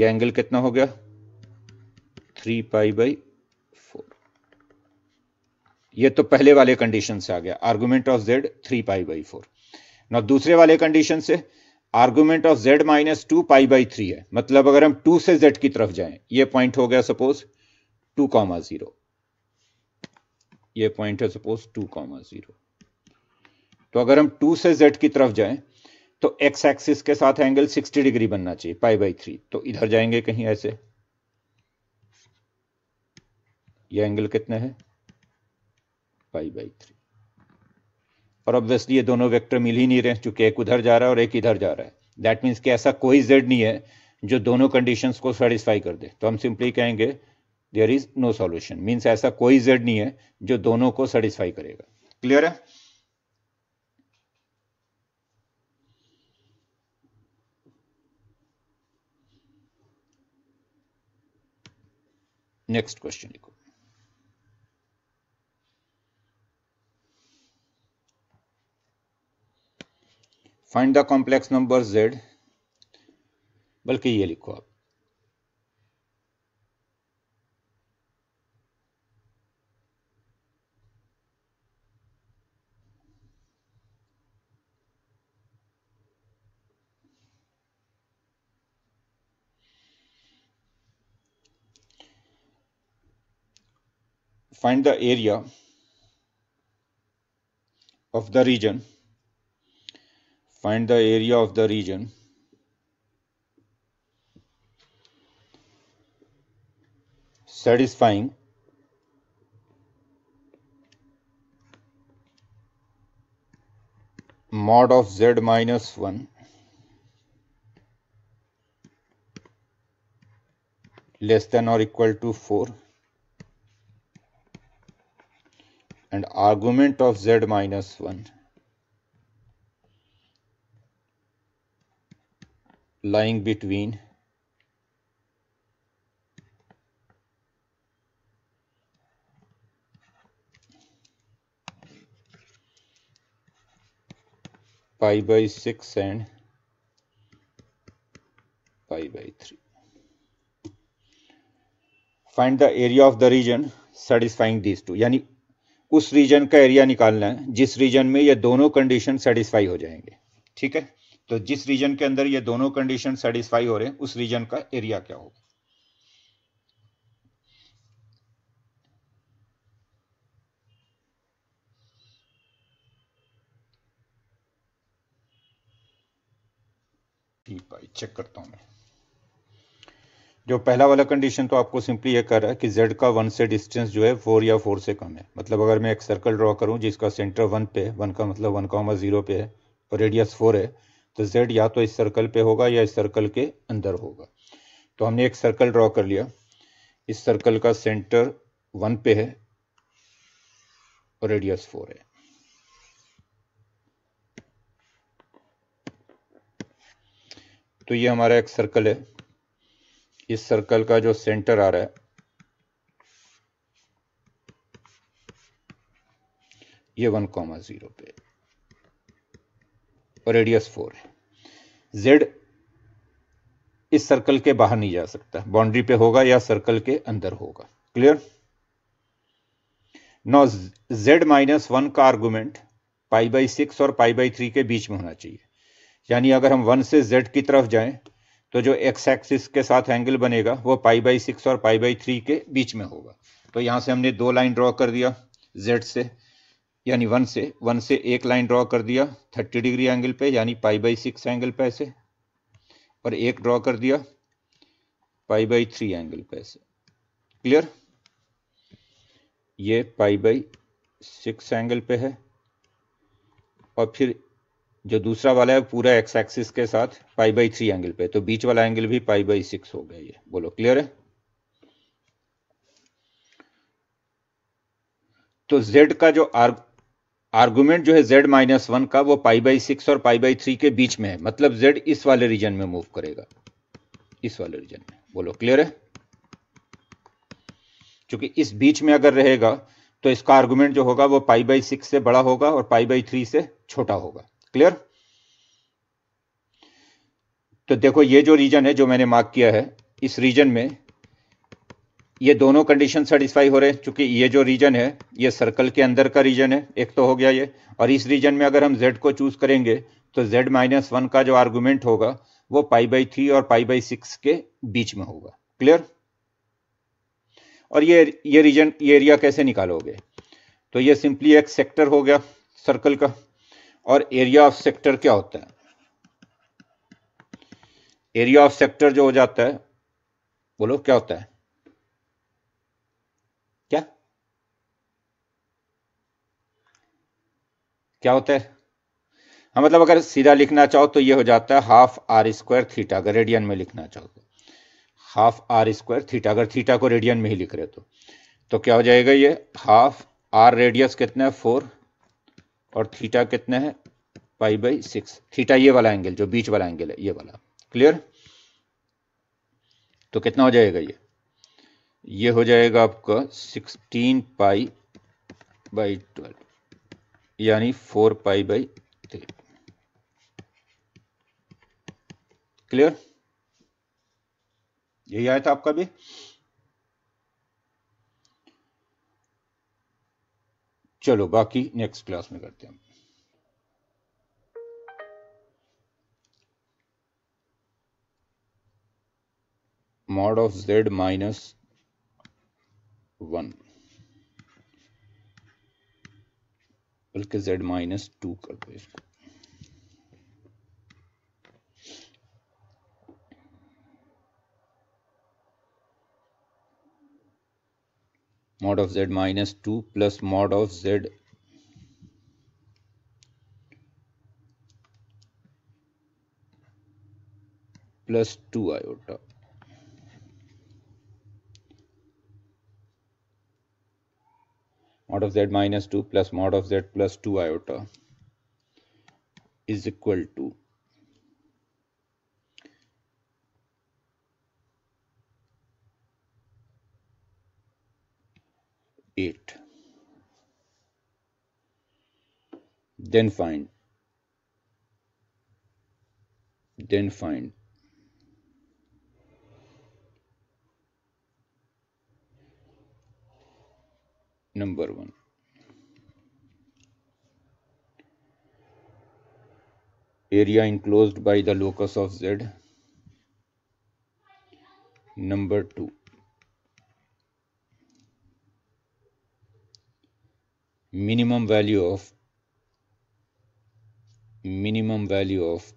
Speaker 1: ये एंगल कितना हो गया थ्री पाई बाई फोर ये तो पहले वाले कंडीशन से आ गया argument of z three pi by four ना दूसरे वाले कंडीशन से argument of z minus two pi by three है मतलब अगर हम टू से जेड की तरफ जाएं ये पॉइंट हो गया suppose two comma zero point है सपोज टू कॉमा जीरो तो अगर हम टू से जेड की तरफ जाएं तो एक्स एक्सिस के साथ एंगल सिक्सटी डिग्री बनना चाहिए पाई बाई थ्री तो इधर जाएंगे कहीं ऐसे ये एंगल कितना है पाई बाई थ्री और ऑब्वियसली ये दोनों वेक्टर मिल ही नहीं रहे चूंकि एक उधर जा रहा है और एक इधर जा रहा है दैट मीन्स कि ऐसा कोई जेड नहीं है जो दोनों कंडीशंस को सेटिस्फाई कर दे तो हम सिंपली कहेंगे there is no solution means ऐसा कोई जेड नहीं है जो दोनों को सेटिस्फाई करेगा क्लियर है नेक्स्ट क्वेश्चन लिखो Find the complex number z बल्कि ये लिखो आप find the area of the region Find the area of the region. Satisfying mod of z minus 1 less than or equal to 4 and argument of z minus 1 lying between pi by 6 and pi by 3. Find the area of the region satisfying these two. yani उस region का area निकालना है जिस reason में ये दोनों condition satisfy हो जाएंगे ठीक है तो जिस रीजन के अंदर ये दोनों कंडीशन सेटिस्फाई हो रहे हैं उस रीजन का एरिया क्या होगा पाई चेक करता हूं मैं जो पहला वाला कंडीशन तो आपको सिंपली ये कर रहा है कि z का वन से डिस्टेंस जो है फोर या फोर से कम है मतलब अगर मैं एक सर्कल ड्रॉ करूं जिसका सेंटर वन पे वन का मतलब वन का जीरो पे है और रेडियस फोर है तो जेड या तो इस सर्कल पे होगा या इस सर्कल के अंदर होगा तो हमने एक सर्कल ड्रॉ कर लिया इस सर्कल का सेंटर वन पे है और रेडियस फोर है तो ये हमारा एक सर्कल है इस सर्कल का जो सेंटर आ रहा है ये वन कॉमा जीरो पे और रेडियस फोर है जेड इस सर्कल के बाहर नहीं जा सकता बाउंड्री पे होगा या सर्कल के अंदर होगा clear now z minus one का आर्गुमेंट पाई बाई सिक्स और पाई बाई थ्री के बीच में होना चाहिए यानी अगर हम वन से जेड की तरफ जाएं तो जो एक्स एक्सिस के साथ एंगल बनेगा वो पाई बाई सिक्स और पाई बाई थ्री के बीच में होगा तो यहां से हमने दो लाइन ड्रॉ कर दिया जेड से यानी वन से वन से एक लाइन ड्रॉ कर दिया थर्टी डिग्री एंगल पे यानी पाई बाई सिक्स एंगल पे ऐसे और एक ड्रॉ कर दिया पाई बाई थ्री एंगल पे ऐसे क्लियर ये पाई बाई सिक्स एंगल पे है और फिर जो दूसरा वाला है पूरा एक्स एक्सिस के साथ पाई बाई थ्री एंगल पे तो बीच वाला एंगल भी पाई बाई सिक्स हो गया ये बोलो क्लियर है तो z का जो आर्ग आर्गुमेंट जो है जेड माइनस वन का वो पाई बाई सिक्स और पाई बाई थ्री के बीच में है मतलब जेड इस वाले रीजन में मूव करेगा इस वाले रीजन में बोलो क्लियर है क्योंकि इस बीच में अगर रहेगा तो इसका आर्गुमेंट जो होगा वो पाई बाई सिक्स से बड़ा होगा और पाई बाई थ्री से छोटा होगा क्लियर तो देखो ये जो रीजन है जो मैंने मार्क किया है इस रीजन में ये दोनों कंडीशन सेटिस्फाई हो रहे हैं चूंकि ये जो रीजन है ये सर्कल के अंदर का रीजन है एक तो हो गया ये और इस रीजन में अगर हम जेड को चूज करेंगे तो जेड माइनस वन का जो आर्गुमेंट होगा वो पाई बाई थ्री और पाई बाई सिक्स के बीच में होगा क्लियर और ये ये रीजन ये एरिया कैसे निकालोगे तो ये सिंपली एक सेक्टर हो गया सर्कल का और एरिया ऑफ सेक्टर क्या होता है एरिया ऑफ सेक्टर जो हो जाता है बोलो क्या होता है क्या होता है हाँ मतलब अगर सीधा लिखना चाहो तो ये हो जाता है हाफ आर स्क्वायर थीटा अगर रेडियन में लिखना चाहो तो हाफ आर स्क्वायर थीटा अगर थीटा को रेडियन में ही लिख रहे तो तो क्या हो जाएगा ये हाफ आर रेडियस कितना है फोर और थीटा कितना है पाई बाई सिक्स थीटा ये वाला एंगल जो बीच वाला एंगल है ये वाला क्लियर तो कितना हो जाएगा ये ये हो जाएगा आपका सिक्सटीन पाई बाई ट्वेल्व यानी four pi by three clear यही आया था आपका भी चलो बाकी नेक्स्ट क्लास में करते हैं mod of Z minus one बल्कि z माइनस टू कर दो इसको mod of z minus two plus mod of z plus two iota mod of z minus 2 plus mod of z plus 2 iota is equal to eight then find then find number 1 area enclosed by the locus of z number 2 minimum value of minimum value of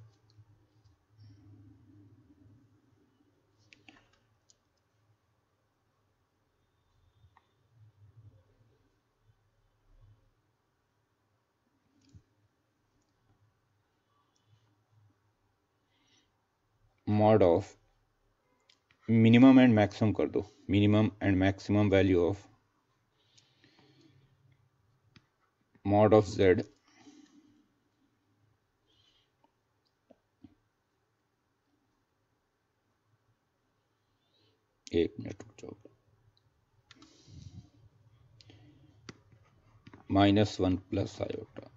Speaker 1: mod of minimum and maximum कर दो minimum and maximum value of mod of z एक मिनट रुक जाओ minus one plus iota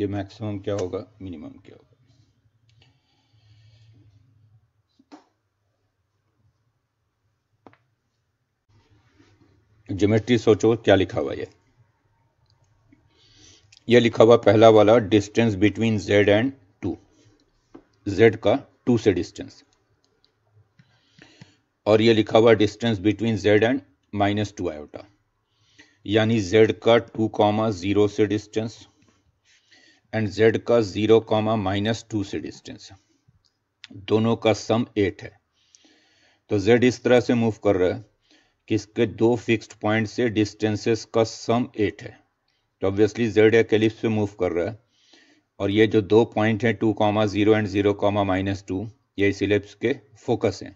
Speaker 1: ये maximum क्या होगा minimum क्या होगा ज्योमेट्री सोचो क्या लिखा हुआ है यह लिखा हुआ पहला वाला distance between z and two z का टू से डिस्टेंस और यह लिखा हुआ distance between z and minus two iota यानी z का टू कॉमा जीरो से डिस्टेंस एंड z का जीरो कॉमा माइनस टू से डिस्टेंस दोनों का सम एट है तो z इस तरह से मूव कर रहा है किसके दो फिक्स्ड पॉइंट से डिस्टेंसेस का सम एट है तो ऑब्वियसली जेड एक्लिप्स पे मूव कर रहा है और ये जो दो पॉइंट हैं two comma zero and zero comma minus two ये इस इलिप्स के फोकस हैं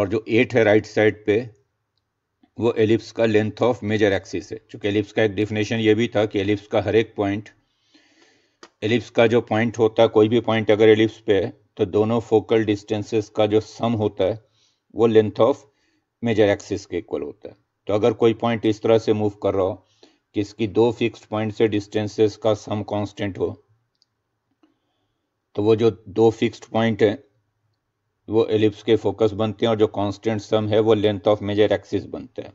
Speaker 1: और जो एट है राइट साइड पे वो एलिप्स का लेंथ ऑफ मेजर एक्सिस है चूंकि एलिप्स का एक डिफिनेशन ये भी था कि एलिप्स का हर एक पॉइंट एलिप्स का जो पॉइंट होता है कोई भी पॉइंट अगर एलिप्स पे है तो दोनों फोकल डिस्टेंसेस का जो सम होता है वो लेंथ ऑफ मेजर एक्सिस के इक्वल होता है तो अगर कोई पॉइंट इस तरह से मूव कर रहा हो कि इसकी दो फिक्स्ड पॉइंट से डिस्टेंसेस का सम कांस्टेंट हो तो वो जो दो फिक्स्ड पॉइंट है वो एलिप्स के फोकस बनते हैं और जो कांस्टेंट सम है वो लेंथ ऑफ मेजर एक्सिस बनता है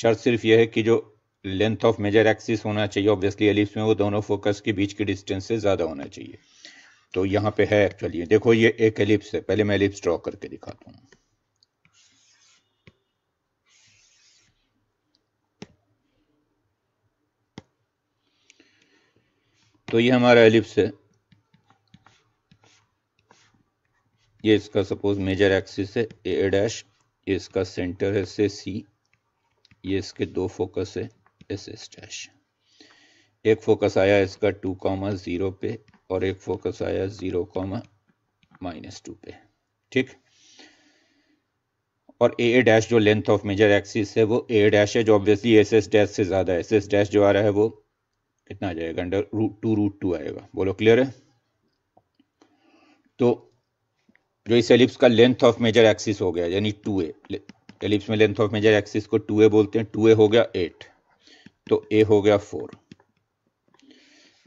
Speaker 1: शर्त सिर्फ यह है कि जो लेंथ ऑफ मेजर एक्सिस होना चाहिए ऑब्वियसली एलिप्स में वो दोनों फोकस के बीच के डिस्टेंस से ज़्यादा होना चाहिए तो यहाँ पे है एक्चुअली देखो ये एक एलिप्स है पहले मैं एलिप्स ड्रॉ करके दिखाता हूँ तो ये हमारा एलिप्स है ये इसका सपोज मेजर एक्सिस है ए डैश ये इसका सेंटर है से सी ये इसके दो फोकस है एस एस डैश एक फोकस आया इसका टू कॉमा ज़ीरो पे और एक फोकस आया ज़ीरो कॉमा माइनस टू पे ठीक और ए डैश जो लेंथ ऑफ मेजर एक्सिस है वो ए डैश है जो ऑब्वियसली एस एस डैश से ज़्यादा है एस एस डैश जो आ रहा है वो कितना आ जाएगा under root two root two आएगा बोलो क्लियर है तो जो इस एलिप्स का लेंथ ऑफ मेजर एक्सिस हो गया यानी टू ए एलिप्स में लेंथ ऑफ मेजर एक्सिस को टू ए बोलते हैं टू ए हो गया एट तो ए हो गया फोर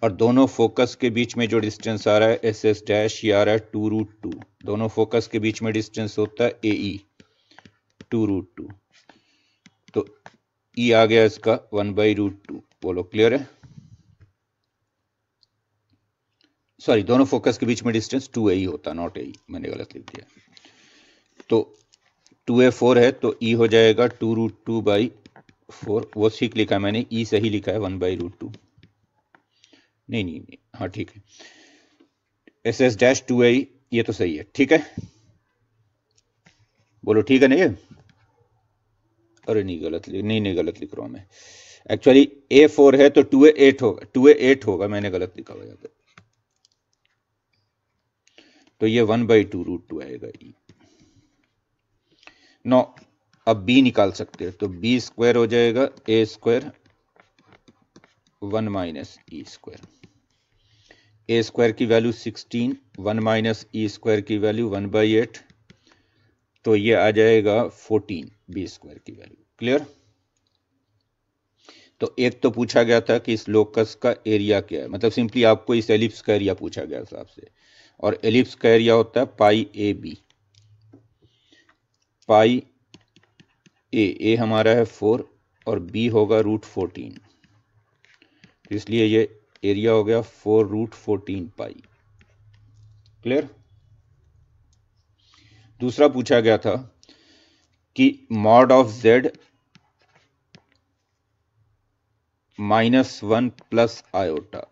Speaker 1: और दोनों फोकस के बीच में जो डिस्टेंस आ रहा है एस एस डैश ये आ रहा है टू रूट टू दोनों फोकस के बीच में डिस्टेंस होता है ए टू रूट टू तो ई e आ गया इसका वन बाई रूट टू बोलो क्लियर है सॉरी दोनों फोकस के बीच में डिस्टेंस टू ए होता नॉट ए मैंने गलत लिख दिया तो टू ए फोर है तो ई e हो जाएगा two root two by four वो ठीक लिखा है मैंने ई e सही लिखा है वन बाई रूट टू नहीं नहीं नहीं हाँ ठीक है S S dash two a ये तो सही है ठीक है बोलो ठीक है नहीं अरे नहीं गलत नहीं नहीं गलत लिख रहा हूं मैं एक्चुअली ए फोर है तो टू ए एट होगा टू ए एट होगा मैंने गलत लिखा हुआ यहाँ पर तो ये one by two root two आएगा ई e. नौ अब बी निकाल सकते हैं तो बी स्क्वायर हो जाएगा a square one minus e square a square की value sixteen one minus e square की वैल्यू वन बाई एट तो ये आ जाएगा फोर्टीन बी स्क्वायर की वैल्यू क्लियर तो एक तो पूछा गया था कि इस लोकस का एरिया क्या है मतलब सिंपली आपको इस एलिप्स का एरिया पूछा गया था आपसे और एलिप्स का एरिया होता है पाई ए बी पाई ए ए हमारा है फोर और बी होगा रूट फोर्टीन इसलिए ये एरिया हो गया four root fourteen pi clear दूसरा पूछा गया था कि mod of Z minus one plus iota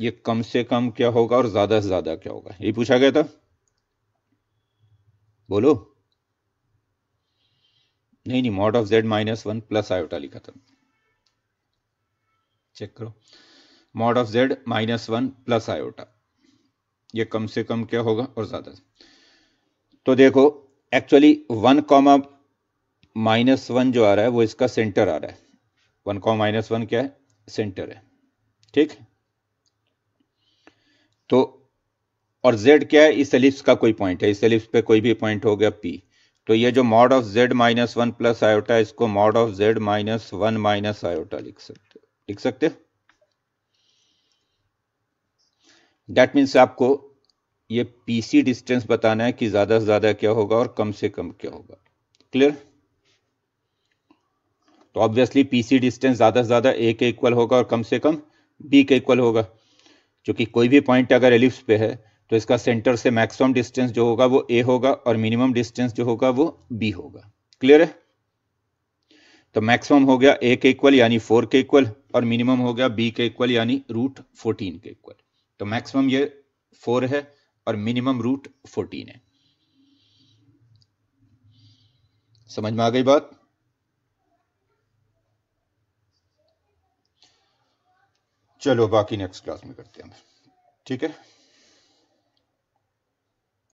Speaker 1: ये कम से कम क्या होगा और ज्यादा से ज्यादा क्या होगा यही पूछा गया था बोलो नहीं नहीं mod of Z minus one plus iota लिखा था चेक करो mod of Z minus one plus iota ये कम से कम क्या होगा और ज्यादा तो देखो actually one comma minus one जो आ रहा है वो इसका सेंटर आ रहा है वन कॉमा माइनस वन क्या है सेंटर है ठीक है तो और z क्या है इस एलिप्स का कोई पॉइंट है इस एलिप्स पे कोई भी पॉइंट हो गया p तो ये जो mod of z minus one plus iota इसको mod of z minus one minus iota लिख सकते लिख सकते डेट मीन्स आपको ये pc डिस्टेंस बताना है कि ज़्यादा से ज़्यादा क्या होगा और कम से कम क्या होगा क्लियर तो ऑब्वियसली पीसी डिस्टेंस ज़्यादा से ज़्यादा ए के इक्वल होगा और कम से कम बी के इक्वल होगा क्योंकि कोई भी पॉइंट अगर एलिप्स पे है तो इसका सेंटर से मैक्सिमम डिस्टेंस जो होगा वो ए होगा और मिनिमम डिस्टेंस जो होगा वो बी होगा क्लियर है तो मैक्सिमम हो गया ए के इक्वल यानी फोर के इक्वल और मिनिमम हो गया बी के इक्वल यानी रूट फोर्टीन के इक्वल तो मैक्सिमम ये फोर है और मिनिमम रूट फोर्टीन है समझ में आ गई बात चलो बाकी नेक्स्ट क्लास में करते हैं हम ठीक है